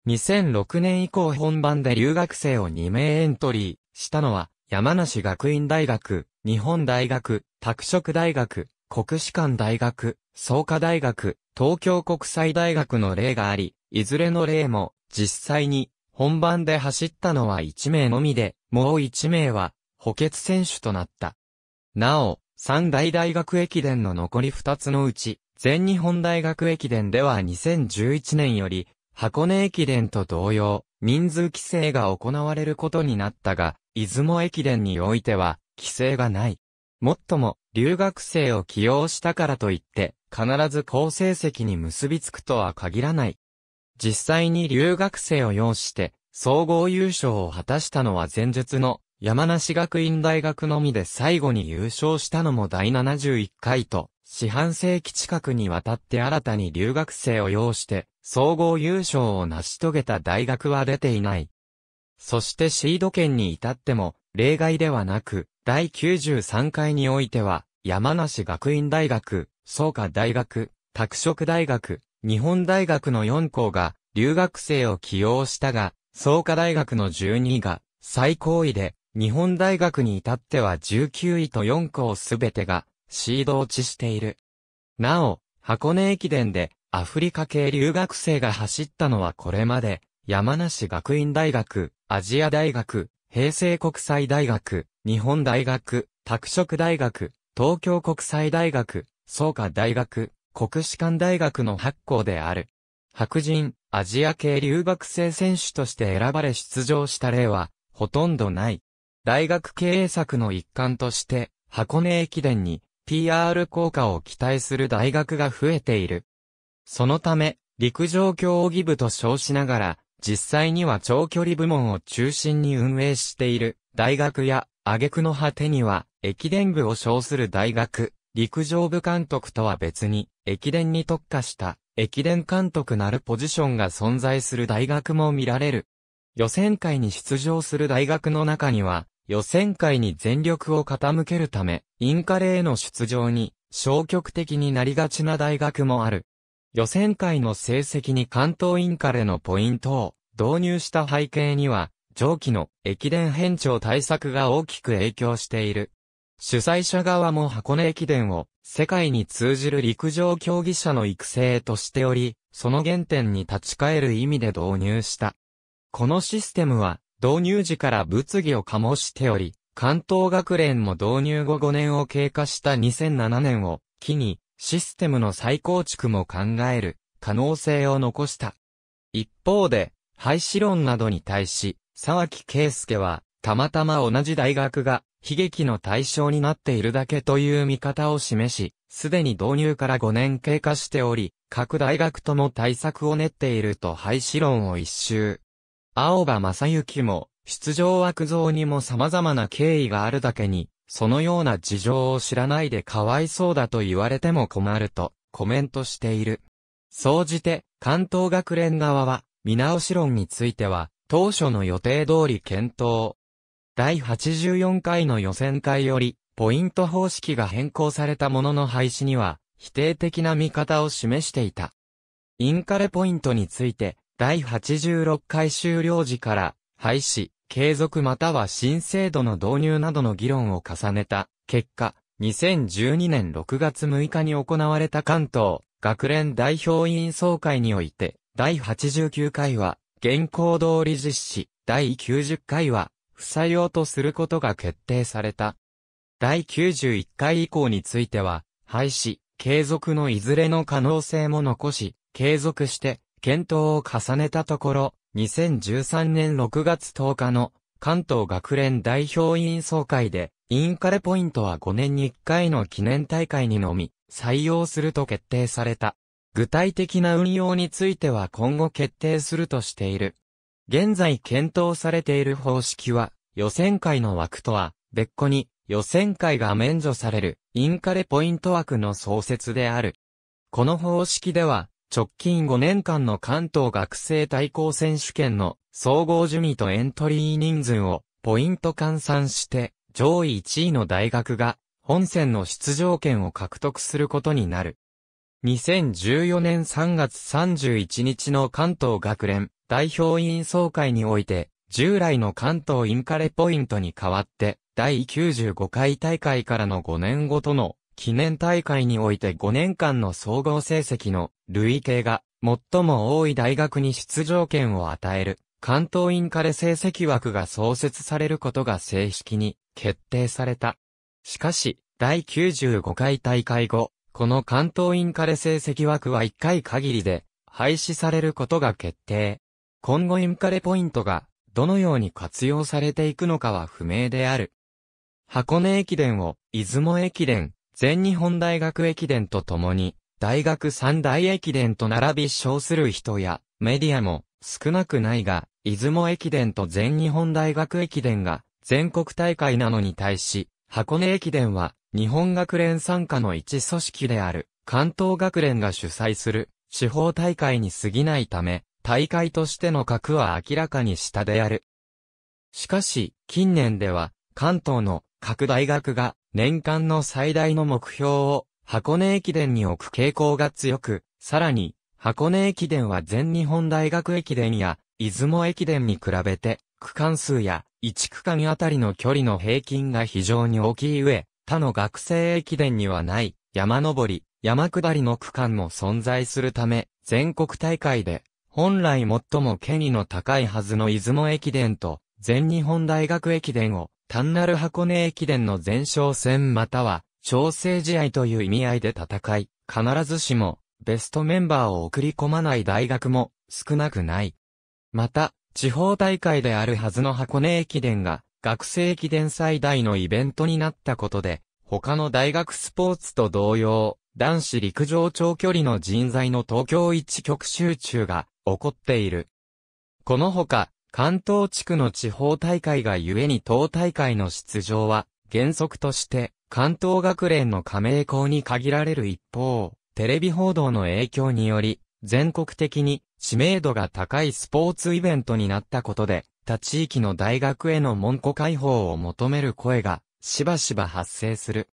2006年以降本番で留学生を2名エントリーしたのは、山梨学院大学、日本大学、拓殖大学、国士舘大学、創価大学、東京国際大学の例があり、いずれの例も実際に本番で走ったのは1名のみで、もう1名は補欠選手となった。なお、三大大学駅伝の残り2つのうち、全日本大学駅伝では2011年より箱根駅伝と同様、人数規制が行われることになったが、出雲駅伝においては、規制がない。もっとも、留学生を起用したからといって、必ず好成績に結びつくとは限らない。実際に留学生を要して、総合優勝を果たしたのは前述の山梨学院大学のみで最後に優勝したのも第71回と、四半世紀近くにわたって新たに留学生を要して総合優勝を成し遂げた大学は出ていない。そしてシード権に至っても、例外ではなく、第93回においては、山梨学院大学、創価大学、拓殖大学、日本大学の4校が、留学生を起用したが、創価大学の12位が、最高位で、日本大学に至っては19位と4校すべてが、シード落ちしている。なお、箱根駅伝で、アフリカ系留学生が走ったのはこれまで、山梨学院大学、アジア大学、平成国際大学、日本大学、拓殖大学、東京国際大学、創価大学、国士舘大学の8校である。白人、アジア系留学生選手として選ばれ出場した例は、ほとんどない。大学経営策の一環として、箱根駅伝に PR 効果を期待する大学が増えている。そのため、陸上競技部と称しながら、実際には長距離部門を中心に運営している大学や、挙句の果てには、駅伝部を称する大学、陸上部監督とは別に、駅伝に特化した、駅伝監督なるポジションが存在する大学も見られる。予選会に出場する大学の中には、予選会に全力を傾けるため、インカレへの出場に消極的になりがちな大学もある。予選会の成績に関東インカレのポイントを導入した背景には、上記の駅伝変調対策が大きく影響している。主催者側も箱根駅伝を世界に通じる陸上競技者の育成としており、その原点に立ち返る意味で導入した。このシステムは導入時から物議を醸しており、関東学連も導入後5年を経過した2007年を機にシステムの再構築も考える可能性を残した。一方で、廃止論などに対し、沢木圭介は、たまたま同じ大学が悲劇の対象になっているだけという見方を示し、すでに導入から5年経過しており、各大学とも対策を練っていると廃止論を一周。青葉正幸も、出場枠増にも様々な経緯があるだけに、そのような事情を知らないでかわいそうだと言われても困ると、コメントしている。総じて、関東学連側は、見直し論については、当初の予定通り検討。第84回の予選会より、ポイント方式が変更されたものの廃止には、否定的な見方を示していた。インカレポイントについて、第86回終了時から、廃止、継続または新制度の導入などの議論を重ねた結果、2012年6月6日に行われた関東学連代表委員総会において、第89回は現行通り実施、第90回は不採用とすることが決定された。第91回以降については、廃止、継続のいずれの可能性も残し、継続して、検討を重ねたところ、2013年6月10日の関東学連代表委員総会で、インカレポイントは5年に1回の記念大会にのみ、採用すると決定された。具体的な運用については今後決定するとしている。現在検討されている方式は、予選会の枠とは、別個に、予選会が免除される、インカレポイント枠の創設である。この方式では、直近5年間の関東学生対抗選手権の総合順位とエントリー人数をポイント換算して上位1位の大学が本戦の出場権を獲得することになる。2014年3月31日の関東学連代表委員総会において従来の関東インカレポイントに代わって第95回大会からの5年ごとの記念大会において5年間の総合成績の累計が最も多い大学に出場権を与える関東インカレ成績枠が創設されることが正式に決定された。しかし、第95回大会後、この関東インカレ成績枠は1回限りで廃止されることが決定。今後インカレポイントがどのように活用されていくのかは不明である。箱根駅伝を出雲駅伝、全日本大学駅伝とともに、大学三大駅伝と並び称する人や、メディアも少なくないが、出雲駅伝と全日本大学駅伝が全国大会なのに対し、箱根駅伝は日本学連参加の一組織である関東学連が主催する地方大会に過ぎないため、大会としての格は明らかに下である。しかし、近年では関東の各大学が年間の最大の目標を箱根駅伝に置く傾向が強く、さらに、箱根駅伝は全日本大学駅伝や出雲駅伝に比べて、区間数や1区間あたりの距離の平均が非常に大きい上、他の学生駅伝にはない山登り、山下りの区間も存在するため、全国大会で本来最も権威の高いはずの出雲駅伝と全日本大学駅伝を単なる箱根駅伝の前哨戦または、調整試合という意味合いで戦い、必ずしも、ベストメンバーを送り込まない大学も少なくない。また、地方大会であるはずの箱根駅伝が、学生駅伝最大のイベントになったことで、他の大学スポーツと同様、男子陸上長距離の人材の東京一極集中が起こっている。このほか、関東地区の地方大会がゆえに党大会の出場は、原則として、関東学連の加盟校に限られる一方、テレビ報道の影響により、全国的に知名度が高いスポーツイベントになったことで、他地域の大学への門戸開放を求める声が、しばしば発生する。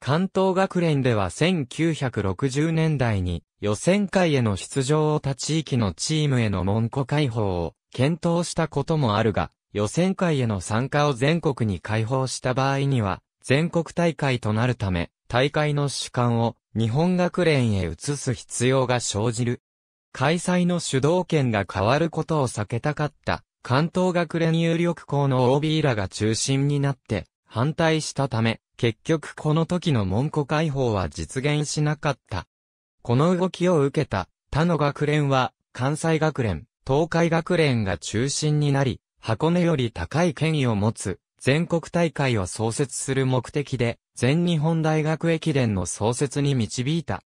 関東学連では1960年代に予選会への出場を他地域のチームへの門戸開放を検討したこともあるが、予選会への参加を全国に開放した場合には、全国大会となるため、大会の主観を日本学連へ移す必要が生じる。開催の主導権が変わることを避けたかった、関東学連有力校の OB らが中心になって、反対したため、結局この時の門戸解放は実現しなかった。この動きを受けた、他の学連は、関西学連、東海学連が中心になり、箱根より高い権威を持つ全国大会を創設する目的で全日本大学駅伝の創設に導いた。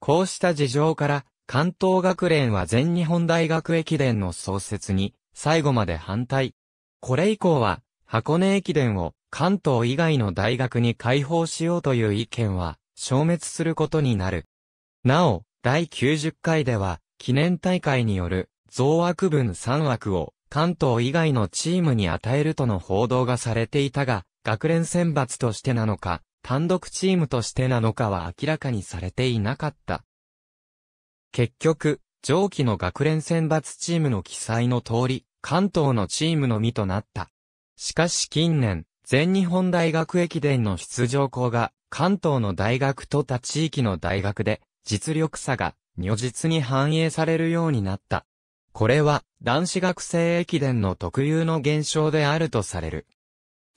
こうした事情から関東学連は全日本大学駅伝の創設に最後まで反対。これ以降は箱根駅伝を関東以外の大学に開放しようという意見は消滅することになる。なお、第90回では記念大会による増枠分3枠を関東以外のチームに与えるとの報道がされていたが、学連選抜としてなのか、単独チームとしてなのかは明らかにされていなかった。結局、上記の学連選抜チームの記載の通り、関東のチームのみとなった。しかし近年、全日本大学駅伝の出場校が、関東の大学と他地域の大学で、実力差が如実に反映されるようになった。これは男子学生駅伝の特有の現象であるとされる。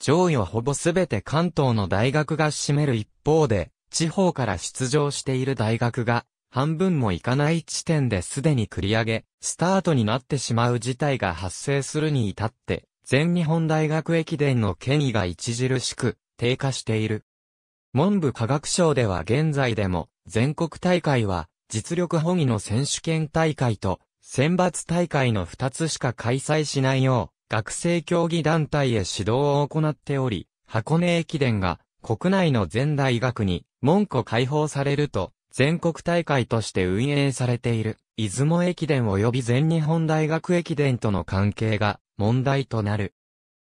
上位はほぼすべて関東の大学が占める一方で、地方から出場している大学が、半分もいかない地点ですでに繰り上げ、スタートになってしまう事態が発生するに至って、全日本大学駅伝の権威が著しく低下している。文部科学省では現在でも全国大会は実力保位の選手権大会と、選抜大会の2つしか開催しないよう、学生競技団体へ指導を行っており、箱根駅伝が国内の全大学に門戸開放されると、全国大会として運営されている、出雲駅伝及び全日本大学駅伝との関係が問題となる。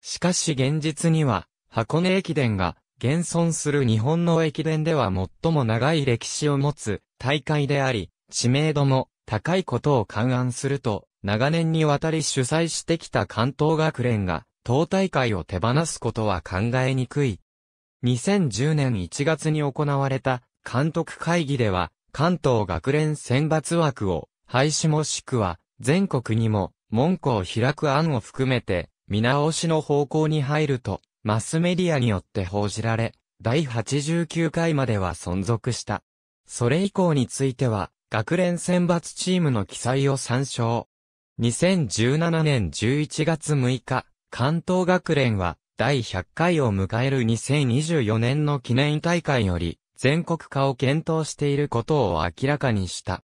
しかし現実には、箱根駅伝が現存する日本の駅伝では最も長い歴史を持つ大会であり、知名度も高いことを勘案すると、長年にわたり主催してきた関東学連が、党大会を手放すことは考えにくい。2010年1月に行われた監督会議では、関東学連選抜枠を廃止もしくは、全国にも門戸を開く案を含めて、見直しの方向に入るとマスメディアによって報じられ、第89回までは存続した。それ以降については、学連選抜チームの記載を参照。2017年11月6日、関東学連は、第100回を迎える2024年の記念大会より、全国化を検討していることを明らかにした。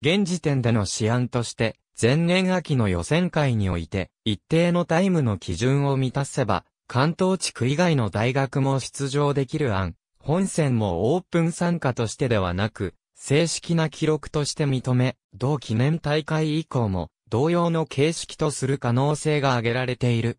現時点での試案として、前年秋の予選会において、一定のタイムの基準を満たせば、関東地区以外の大学も出場できる案、本選もオープン参加としてではなく、正式な記録として認め、同記念大会以降も同様の形式とする可能性が挙げられている。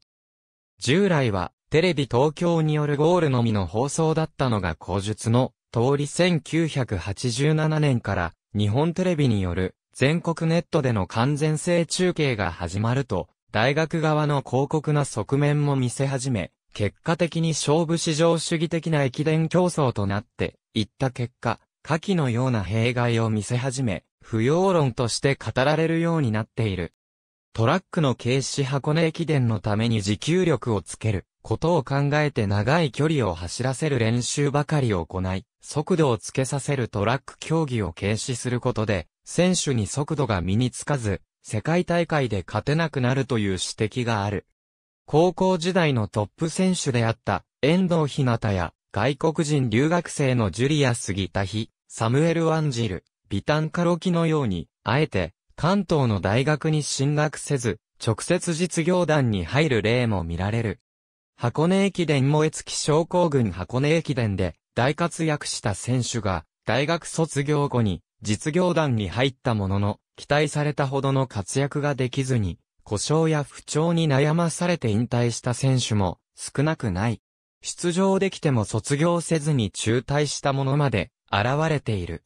従来は、テレビ東京によるゴールのみの放送だったのが口述の通り1987年から日本テレビによる全国ネットでの完全性中継が始まると、大学側の広告な側面も見せ始め、結果的に勝負史上主義的な駅伝競争となっていった結果、下記のような弊害を見せ始め、不要論として語られるようになっている。トラックの軽視箱根駅伝のために持久力をつけることを考えて長い距離を走らせる練習ばかりを行い、速度をつけさせるトラック競技を軽視することで、選手に速度が身につかず、世界大会で勝てなくなるという指摘がある。高校時代のトップ選手であった遠藤ひなたや外国人留学生のジュリア・杉田日、サムエル・ワンジル、ビタンカロキのように、あえて関東の大学に進学せず、直接実業団に入る例も見られる。箱根駅伝燃え尽き症候群箱根駅伝で大活躍した選手が大学卒業後に実業団に入ったものの、期待されたほどの活躍ができずに、故障や不調に悩まされて引退した選手も少なくない。出場できても卒業せずに中退したものまで現れている。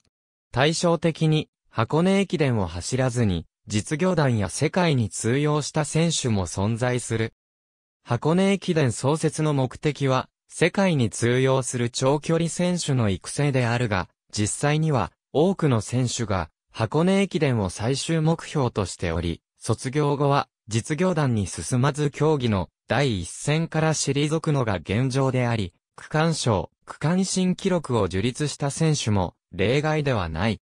対照的に箱根駅伝を走らずに実業団や世界に通用した選手も存在する。箱根駅伝創設の目的は世界に通用する長距離選手の育成であるが、実際には多くの選手が箱根駅伝を最終目標としており、卒業後は実業団に進まず競技の第一線から退くのが現状であり、区間賞、区間新記録を樹立した選手も例外ではない。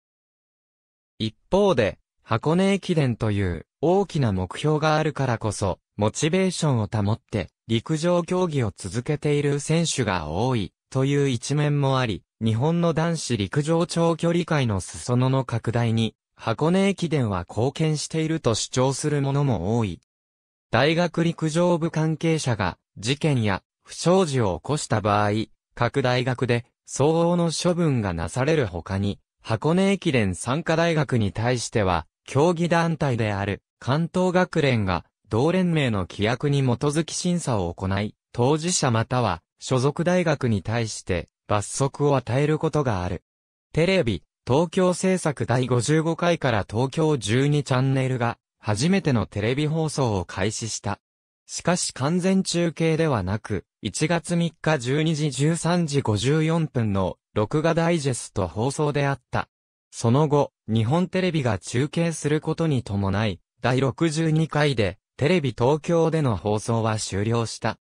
一方で、箱根駅伝という大きな目標があるからこそ、モチベーションを保って陸上競技を続けている選手が多いという一面もあり、日本の男子陸上長距離界の裾野の拡大に、箱根駅伝は貢献していると主張する者も多い。大学陸上部関係者が、事件や不祥事を起こした場合、各大学で相応の処分がなされる他に、箱根駅伝参加大学に対しては、競技団体である関東学連が同連盟の規約に基づき審査を行い、当事者または所属大学に対して罰則を与えることがある。テレビ、東京制作第55回から東京12チャンネルが、初めてのテレビ放送を開始した。しかし完全中継ではなく、1月3日12時13時54分の録画ダイジェスト放送であった。その後、日本テレビが中継することに伴い、第62回で、テレビ東京での放送は終了した。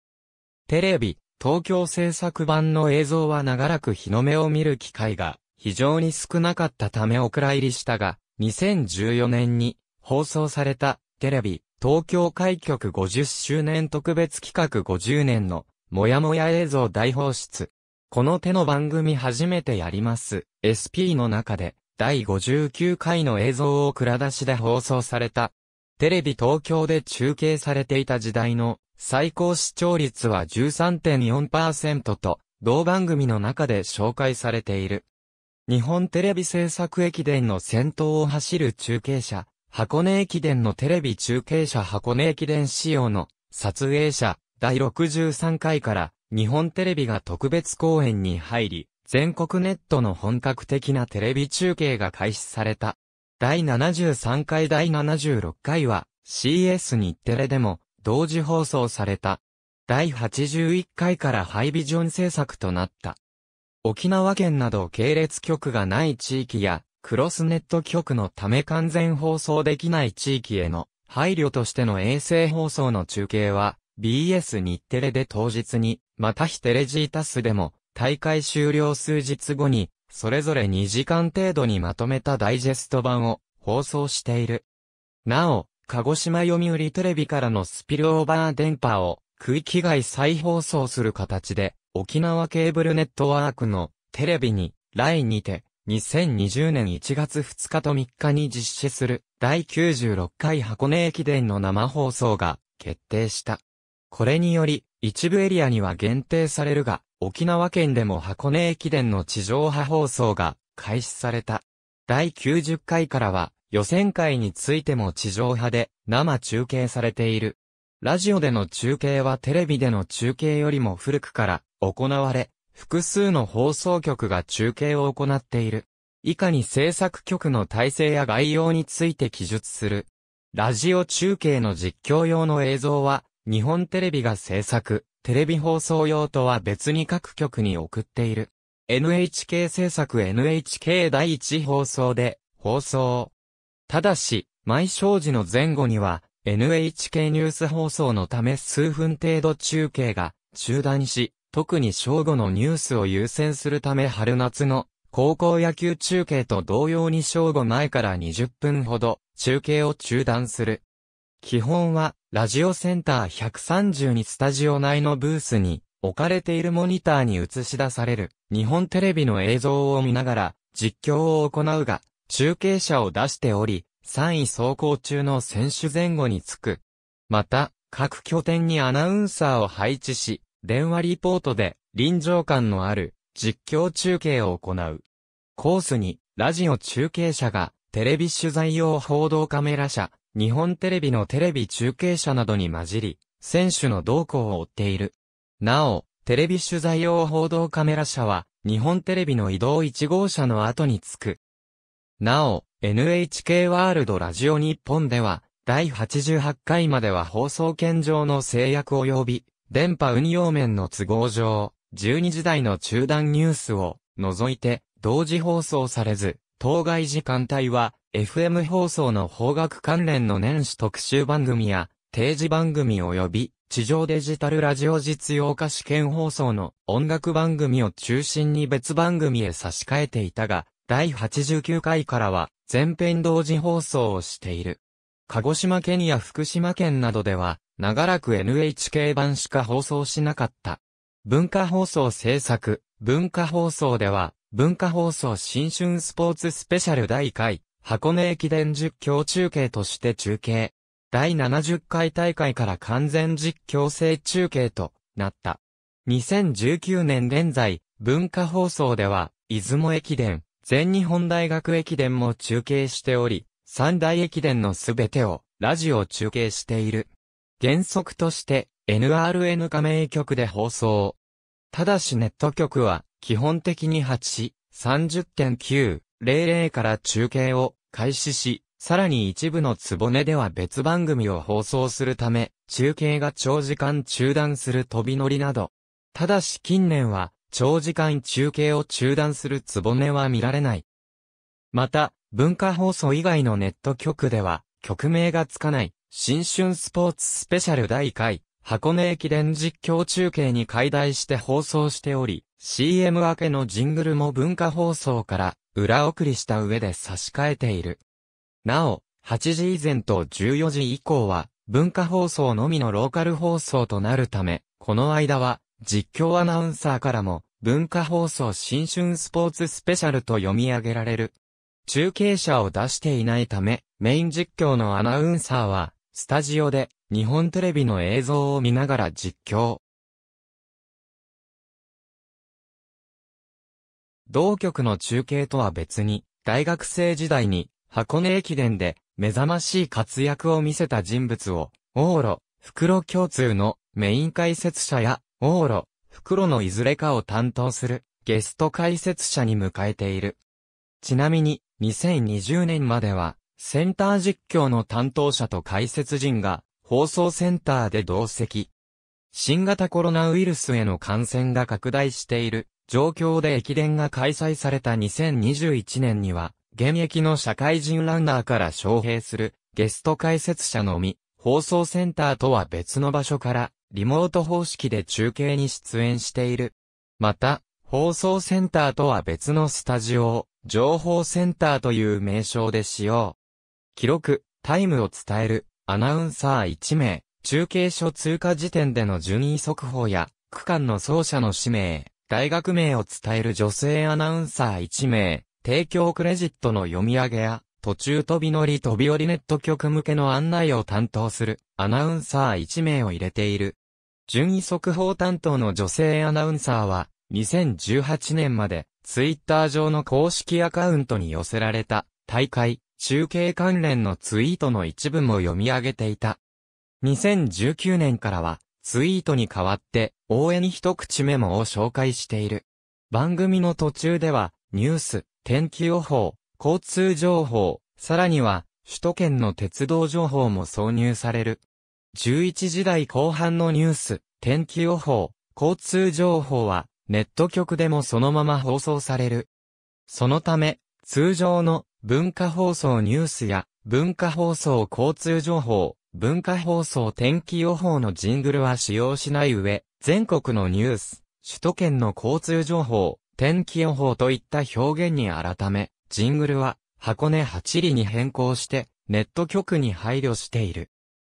テレビ、東京製作版の映像は長らく日の目を見る機会が非常に少なかったためお蔵入りしたが、2014年に放送されたテレビ東京開局50周年特別企画50年のもやもや映像大放出。この手の番組初めてやります。SP の中で第59回の映像を蔵出しで放送された。テレビ東京で中継されていた時代の最高視聴率は13.4%と、同番組の中で紹介されている。日本テレビ制作駅伝の先頭を走る中継車、箱根駅伝のテレビ中継車箱根駅伝仕様の撮影者第63回から日本テレビが特別公演に入り、全国ネットの本格的なテレビ中継が開始された。第73回第76回は CS 日テレでも同時放送された。第81回からハイビジョン制作となった。沖縄県など系列局がない地域や、クロスネット局のため完全放送できない地域への配慮としての衛星放送の中継は、BS 日テレで当日に、またヒテレジータスでも、大会終了数日後に、それぞれ2時間程度にまとめたダイジェスト版を放送している。なお、鹿児島読売テレビからのスピルオーバー電波を区域外再放送する形で、沖縄ケーブルネットワークのテレビに、来にて、2020年1月2日と3日に実施する第96回箱根駅伝の生放送が決定した。これにより、一部エリアには限定されるが、沖縄県でも箱根駅伝の地上波放送が開始された。第90回からは、予選会についても地上波で生中継されている。ラジオでの中継はテレビでの中継よりも古くから行われ、複数の放送局が中継を行っている。以下に制作局の体制や概要について記述する。ラジオ中継の実況用の映像は、日本テレビが制作、テレビ放送用とは別に各局に送っている。NHK 制作 NHK 第一放送で放送。ただし、毎正時の前後には、NHK ニュース放送のため数分程度中継が中断し、特に正午のニュースを優先するため春夏の高校野球中継と同様に正午前から20分ほど中継を中断する。基本はラジオセンター132スタジオ内のブースに置かれているモニターに映し出される日本テレビの映像を見ながら実況を行うが、中継車を出しており、3位走行中の選手前後につく。また、各拠点にアナウンサーを配置し、電話リポートで臨場感のある実況中継を行う。コースにラジオ中継車がテレビ取材用報道カメラ車、日本テレビのテレビ中継車などに混じり、選手の動向を追っている。なお、テレビ取材用報道カメラ車は、日本テレビの移動1号車の後につく。なお、NHK ワールドラジオ日本では、第88回までは放送権上の制約及び、電波運用面の都合上、12時台の中断ニュースを除いて、同時放送されず、当該時間帯は、FM 放送の方角関連の年始特集番組や、定時番組及び、地上デジタルラジオ実用化試験放送の音楽番組を中心に別番組へ差し替えていたが、第89回からは全編同時放送をしている。鹿児島県や福島県などでは、長らく NHK 版しか放送しなかった。文化放送制作、文化放送では、文化放送新春スポーツスペシャル第1回、箱根駅伝実況中継として中継。第70回大会から完全実況制中継となった。2019年現在、文化放送では、出雲駅伝、全日本大学駅伝も中継しており、三大駅伝のすべてをラジオ中継している。原則として NRN 加盟局で放送。ただしネット局は基本的に8、30.900から中継を開始し、さらに一部のつぼねでは別番組を放送するため、中継が長時間中断する飛び乗りなど。ただし近年は、長時間中継を中断するつぼねは見られない。また、文化放送以外のネット局では、曲名がつかない、新春スポーツスペシャル第1回、箱根駅伝実況中継に解題して放送しており、CM 明けのジングルも文化放送から裏送りした上で差し替えている。なお、8時以前と14時以降は、文化放送のみのローカル放送となるため、この間は、実況アナウンサーからも、文化放送新春スポーツスペシャルと読み上げられる。中継者を出していないため、メイン実況のアナウンサーは、スタジオで日本テレビの映像を見ながら実況。同局の中継とは別に、大学生時代に箱根駅伝で目覚ましい活躍を見せた人物を、往路、袋共通のメイン解説者や、往路、袋のいずれかを担当するゲスト解説者に迎えている。ちなみに、2020年までは、センター実況の担当者と解説陣が、放送センターで同席。新型コロナウイルスへの感染が拡大している状況で駅伝が開催された2021年には、現役の社会人ランナーから招聘するゲスト解説者のみ、放送センターとは別の場所からリモート方式で中継に出演している。また、放送センターとは別のスタジオを、情報センターという名称で使用。記録、タイムを伝える、アナウンサー1名、中継所通過時点での順位速報や、区間の走者の氏名、大学名を伝える女性アナウンサー1名、提供クレジットの読み上げや、途中飛び乗り飛び降りネット局向けの案内を担当するアナウンサー1名を入れている。順位速報担当の女性アナウンサーは、2018年まで、ツイッター上の公式アカウントに寄せられた、大会、中継関連のツイートの一部も読み上げていた。2019年からは、ツイートに代わって、応援一口メモを紹介している。番組の途中では、ニュース、天気予報、交通情報、さらには、首都圏の鉄道情報も挿入される。11時台後半のニュース、天気予報、交通情報は、ネット局でもそのまま放送される。そのため、通常の文化放送ニュースや、文化放送交通情報、文化放送天気予報のジングルは使用しない上、全国のニュース、首都圏の交通情報、天気予報といった表現に改め、ジングルは箱根8里に変更して、ネット局に配慮している。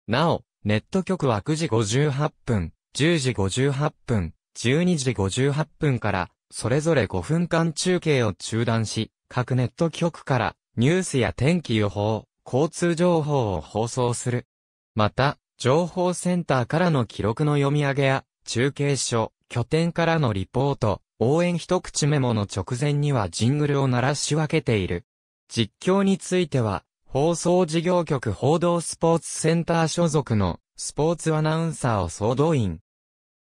なお、ネット局は9時58分、10時58分、12時58分から、それぞれ5分間中継を中断し、各ネット局からニュースや天気予報、交通情報を放送する。また、情報センターからの記録の読み上げや、中継所、拠点からのリポート、応援一口メモの直前にはジングルを鳴らし分けている。実況については、放送事業局報道スポーツセンター所属のスポーツアナウンサーを総動員。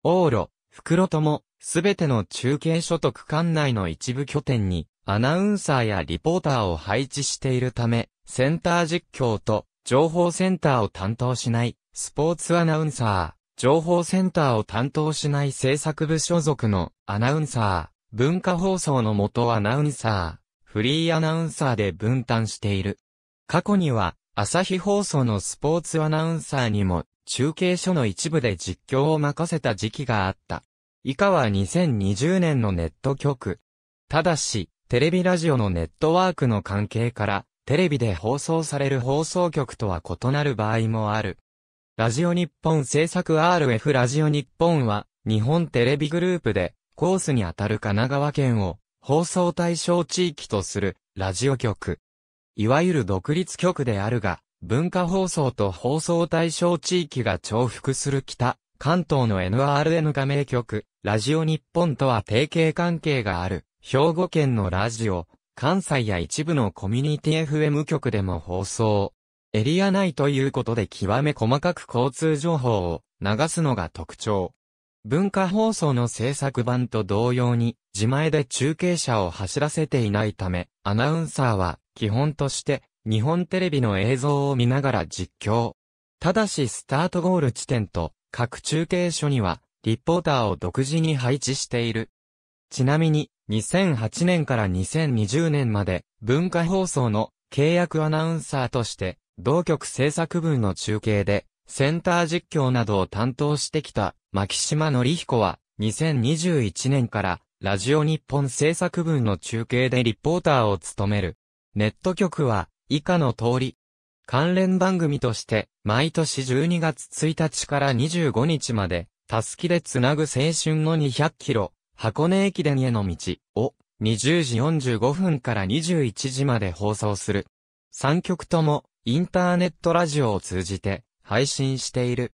往路、袋とも、すべての中継所得管内の一部拠点に、アナウンサーやリポーターを配置しているため、センター実況と情報センターを担当しない、スポーツアナウンサー、情報センターを担当しない制作部所属のアナウンサー、文化放送の元アナウンサー、フリーアナウンサーで分担している。過去には、朝日放送のスポーツアナウンサーにも、中継所の一部で実況を任せた時期があった。以下は2020年のネット局。ただし、テレビラジオのネットワークの関係から、テレビで放送される放送局とは異なる場合もある。ラジオ日本制作 RF ラジオ日本は、日本テレビグループで、コースにあたる神奈川県を、放送対象地域とする、ラジオ局。いわゆる独立局であるが、文化放送と放送対象地域が重複する北、関東の NRN 加盟局、ラジオ日本とは提携関係がある、兵庫県のラジオ、関西や一部のコミュニティ FM 局でも放送。エリア内ということで極め細かく交通情報を流すのが特徴。文化放送の制作版と同様に、自前で中継車を走らせていないため、アナウンサーは基本として日本テレビの映像を見ながら実況。ただしスタートゴール地点と各中継所にはリポーターを独自に配置している。ちなみに2008年から2020年まで文化放送の契約アナウンサーとして同局制作部の中継でセンター実況などを担当してきた牧島則彦は2021年からラジオ日本制作部の中継でリポーターを務める。ネット局は、以下の通り、関連番組として、毎年12月1日から25日まで、タスキでつなぐ青春の200キロ、箱根駅伝への道を、20時45分から21時まで放送する。3曲とも、インターネットラジオを通じて、配信している。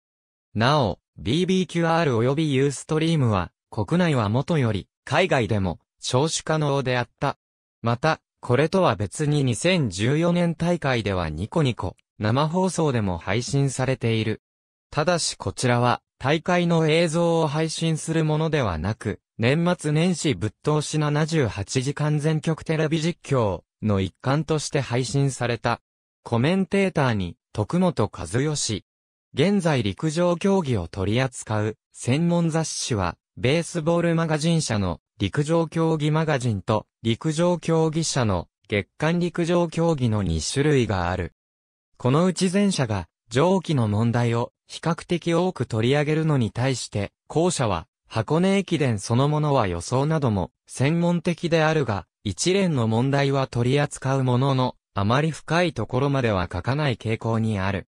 なお、BBQR 及び Ustream は、国内は元より、海外でも、少子可能であった。また、これとは別に2014年大会ではニコニコ、生放送でも配信されている。ただしこちらは、大会の映像を配信するものではなく、年末年始ぶっ通し78時間全曲テレビ実況の一環として配信された。コメンテーターに、徳本和義。現在陸上競技を取り扱う、専門雑誌は、ベースボールマガジン社の陸上競技マガジンと陸上競技者の月間陸上競技の2種類がある。このうち前者が上記の問題を比較的多く取り上げるのに対して後者は箱根駅伝そのものは予想なども専門的であるが一連の問題は取り扱うもののあまり深いところまでは書かない傾向にある。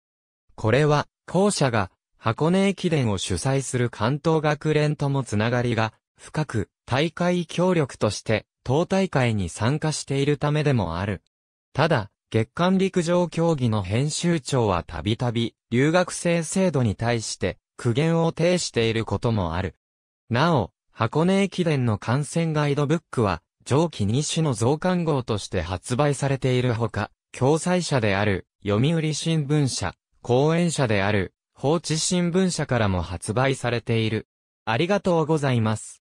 これは後者が箱根駅伝を主催する関東学連ともつながりが深く、大会協力として、党大会に参加しているためでもある。ただ、月間陸上競技の編集長はたびたび、留学生制度に対して苦言を呈していることもある。なお、箱根駅伝の観戦ガイドブックは、上記2種の増刊号として発売されているほか、共催者である、読売新聞社、講演者である、放置新聞社からも発売されている。ありがとうございます。